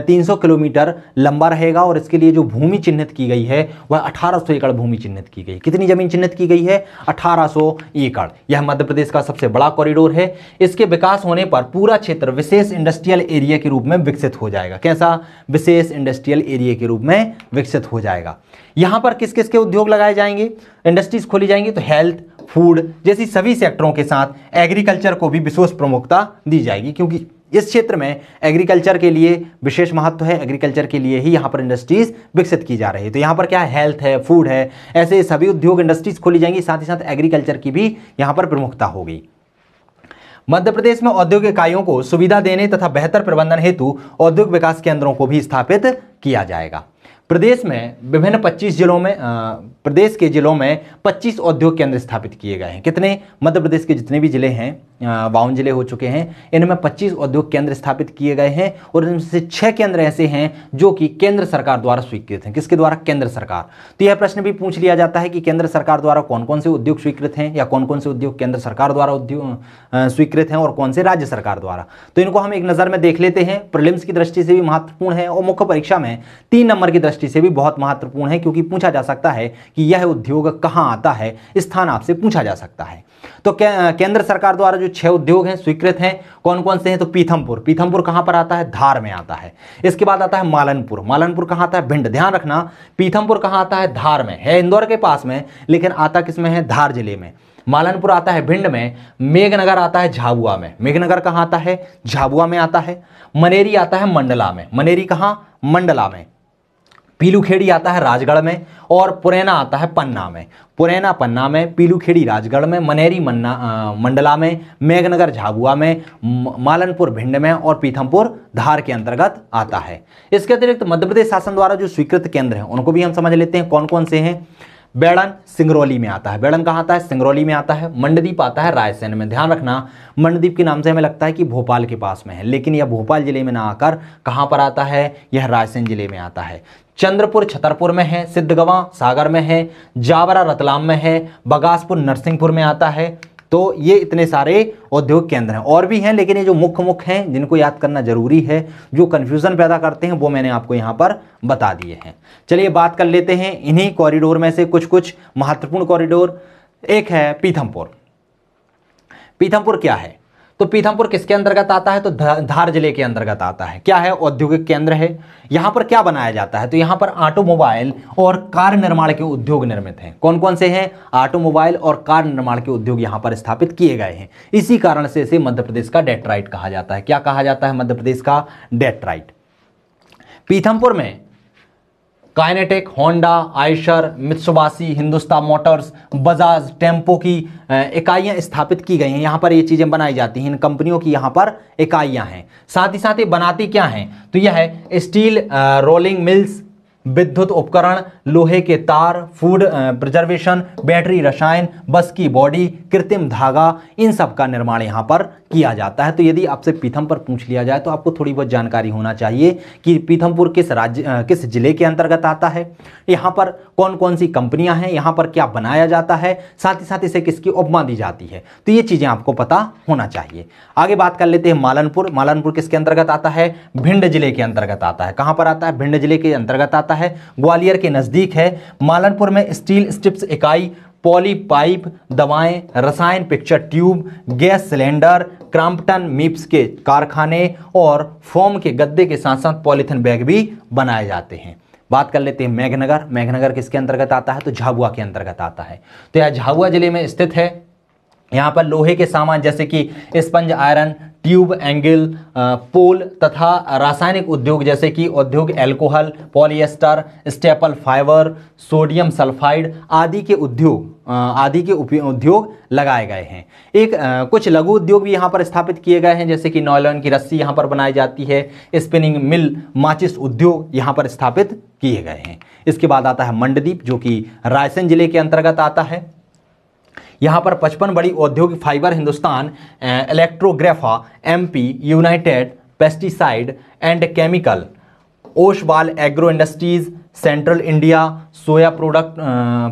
300 किलोमीटर लंबा रहेगा और इसके लिए जो भूमि चिन्हित की गई है वह 1800 एकड़ भूमि चिन्हित की गई कितनी ज़मीन चिन्हित की गई है अठारह एकड़ यह मध्य प्रदेश का सबसे बड़ा कॉरिडोर है इसके विकास होने पर पूरा क्षेत्र विशेष इंडस्ट्रियल एरिया के रूप में विकसित हो जाएगा कैसा विशेष इंडस्ट्रियल एरिया के रूप में विकसित हो जाएगा यहाँ पर किस किस के उद्योग लगाए जाएंगे इंडस्ट्रीज खोली जाएंगी तो हेल्थ फूड जैसी सभी सेक्टरों के साथ एग्रीकल्चर को भी विशेष प्रमुखता दी जाएगी क्योंकि इस क्षेत्र में एग्रीकल्चर के लिए विशेष महत्व है एग्रीकल्चर के लिए ही यहाँ पर इंडस्ट्रीज विकसित की जा रही है तो यहाँ पर क्या है हेल्थ है फूड है ऐसे सभी उद्योग इंडस्ट्रीज खोली जाएंगी साथ ही साथ एग्रीकल्चर की भी यहाँ पर प्रमुखता होगी मध्य प्रदेश में औद्योगिक इकाइयों को सुविधा देने तथा बेहतर प्रबंधन हेतु औद्योगिक विकास केंद्रों को भी स्थापित किया जाएगा प्रदेश में विभिन्न 25 जिलों में आ, प्रदेश के जिलों में 25 औद्योग केंद्र स्थापित किए गए हैं कितने मध्य प्रदेश के जितने भी जिले हैं बावन जिले हो चुके हैं इनमें 25 औद्योग केंद्र स्थापित किए गए हैं और इनमें से छः केंद्र ऐसे हैं जो कि केंद्र सरकार द्वारा स्वीकृत हैं किसके द्वारा केंद्र सरकार तो यह प्रश्न भी पूछ लिया जाता है कि केंद्र सरकार द्वारा कौन कौन से उद्योग स्वीकृत हैं या कौन कौन से उद्योग केंद्र सरकार द्वारा उद्योग स्वीकृत हैं और कौन से राज्य सरकार द्वारा तो इनको हम एक नज़र में देख लेते हैं प्रलिम्स की दृष्टि से भी महत्वपूर्ण है और मुख्य परीक्षा में तीन नंबर की दृष्टि दृष्टि से भी बहुत महत्वपूर्ण है क्योंकि पूछा जा सकता है कि यह उद्योग कहाँ आता है स्थान आपसे पूछा जा सकता है तो केंद्र सरकार द्वारा जो छह उद्योग हैं स्वीकृत हैं कौन कौन से हैं तो पीथमपुर पीथमपुर कहाँ पर आता है धार में आता है इसके बाद आता है मालनपुर मालनपुर कहाँ आता है भिंड ध्यान रखना पीथमपुर कहाँ आता है धार में है इंदौर के पास में लेकिन आता किस में है धार जिले में मालनपुर आता है भिंड में मेघनगर आता है झाबुआ में मेघनगर कहाँ आता है झाबुआ में आता है मनेरी आता है मंडला में मनेरी कहाँ मंडला में पीलूखेड़ी आता है राजगढ़ में और पुरैना आता है पन्ना में पुरैना पन्ना में पीलूखेड़ी राजगढ़ में मनेरी मन्ना मंडला में मेघनगर झाबुआ में मालनपुर भिंड में और पीथमपुर धार के अंतर्गत आता है इसके अतिरिक्त मध्य प्रदेश शासन द्वारा जो स्वीकृत केंद्र हैं उनको भी हम समझ लेते हैं कौन कौन से हैं बैड़न सिंगरौली में आता है बैड़न कहाँ आता है सिंगरौली में आता है मंडदीप आता है रायसेन में ध्यान रखना मंडदीप के नाम से हमें लगता है कि भोपाल के पास में है लेकिन यह भोपाल जिले में ना आकर कहाँ पर आता है यह रायसेन जिले में आता है चंद्रपुर छतरपुर में है सिद्धगवा सागर में है जावरा रतलाम में है बगासपुर नरसिंहपुर में आता है तो ये इतने सारे औद्योगिक केंद्र हैं और भी हैं लेकिन ये जो मुख्य मुख्य हैं जिनको याद करना जरूरी है जो कन्फ्यूज़न पैदा करते हैं वो मैंने आपको यहाँ पर बता दिए हैं चलिए बात कर लेते हैं इन्हीं कॉरिडोर में से कुछ कुछ महत्वपूर्ण कॉरिडोर एक है पीथमपुर पीथमपुर क्या है तो पीथमपुर किसके अंतर्गत आता है तो धार जिले के अंतर्गत आता है क्या है औद्योगिक केंद्र है यहां पर क्या बनाया जाता है तो यहां पर ऑटोमोबाइल और कार निर्माण के उद्योग निर्मित हैं कौन कौन से हैं ऑटोमोबाइल और कार निर्माण के उद्योग यहां पर स्थापित किए गए हैं इसी कारण से इसे मध्य प्रदेश का डेट्राइट कहा जाता है क्या कहा जाता है मध्य प्रदेश का डेट्राइट पीथमपुर में Kinetic Honda Eicher Mitsubishi Hindustan Motors Bajaj Tempo की इकाइयाँ स्थापित की गई हैं यहाँ पर ये चीज़ें बनाई जाती हैं इन कंपनियों की यहाँ पर इकाइयाँ हैं साथ ही साथ ये बनाती क्या हैं तो यह है स्टील रोलिंग मिल्स विद्युत उपकरण लोहे के तार फूड प्रिजर्वेशन बैटरी रसायन बस की बॉडी कृत्रिम धागा इन सब का निर्माण यहाँ पर किया जाता है तो यदि आपसे पीथम पर पूछ लिया जाए तो आपको थोड़ी बहुत जानकारी होना चाहिए कि पीथमपुर किस राज्य किस जिले के अंतर्गत आता है यहाँ पर कौन कौन सी कंपनियाँ हैं यहाँ पर क्या बनाया जाता है साथ ही साथ इसे किसकी उपमा दी जाती है तो ये चीज़ें आपको पता होना चाहिए आगे बात कर लेते हैं मालनपुर मालनपुर किसके अंतर्गत आता है भिंड जिले के अंतर्गत आता है कहाँ पर आता है भिंड जिले के अंतर्गत आता है है ग्वालियर के नज़दीक है मालनपुर में स्टील स्ट्रिप्स इकाई पॉली पाइप दवाएं रसायन picture tube gas cylinder Crompton मिप्स के कारखाने और फोम के गद्दे के साथ साथ पॉलीथिन बैग भी बनाए जाते हैं बात कर लेते हैं मेघनगर मेघनगर किसके अंतर्गत आता है तो झाबुआ के अंतर्गत आता है तो यह झाबुआ जिले में स्थित है यहाँ पर लोहे के सामान जैसे कि sponge iron tube angle pole तथा रासायनिक उद्योग जैसे कि उद्योग alcohol polyester staple fibre sodium sulphide आदि के उद्योग आदि के उद्योग लगाए गए हैं एक आ, कुछ लघु उद्योग भी यहाँ पर स्थापित किए गए हैं जैसे कि नॉयलॉन की रस्सी यहाँ पर बनाई जाती है स्पिनिंग मिल माचिस उद्योग यहाँ पर स्थापित किए गए हैं इसके बाद आता है मंडदीप जो कि रायसेन जिले के अंतर्गत आता है यहाँ पर पचपन बड़ी औद्योगिक fibre Hindustan electrographite MP united pesticide and chemical Oswal agro industries central India soya product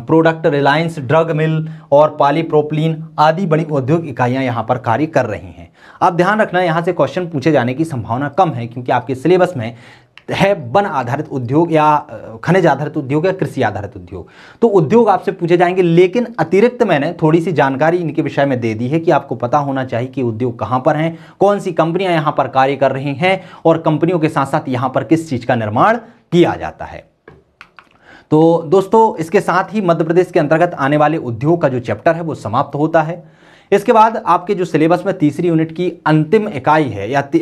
product Reliance drug mill और पालीप्रोपलिन आदि बड़ी औद्योगिक इकाइयां यहां पर कार्य कर रही हैं अब ध्यान रखना यहां से क्वेश्चन पूछे जाने की संभावना कम है क्योंकि आपके सिलेबस में है वन आधारित उद्योग या खनिज आधारित उद्योग या कृषि आधारित उद्योग तो उद्योग आपसे पूछे जाएंगे लेकिन अतिरिक्त मैंने थोड़ी सी जानकारी इनके विषय में दे दी है कि आपको पता होना चाहिए कि उद्योग कहाँ पर हैं कौन सी कंपनियाँ यहाँ पर कार्य कर रही हैं और कंपनियों के साथ साथ यहाँ पर किस चीज़ का निर्माण किया जाता है तो दोस्तों इसके साथ ही मध्य प्रदेश के अंतर्गत आने वाले उद्योग का जो चैप्टर है वो समाप्त होता है इसके बाद आपके जो सिलेबस में तीसरी यूनिट की अंतिम इकाई है या ती,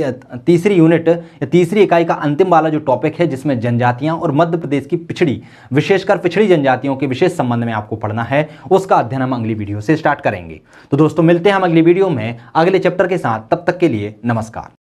तीसरी यूनिट या तीसरी इकाई का अंतिम वाला जो टॉपिक है जिसमें जनजातियां और मध्य प्रदेश की पिछड़ी विशेषकर पिछड़ी जनजातियों के विशेष संबंध में आपको पढ़ना है उसका अध्ययन हम अगली वीडियो से स्टार्ट करेंगे तो दोस्तों मिलते हैं हम अगली वीडियो में अगले चैप्टर के साथ तब तक के लिए नमस्कार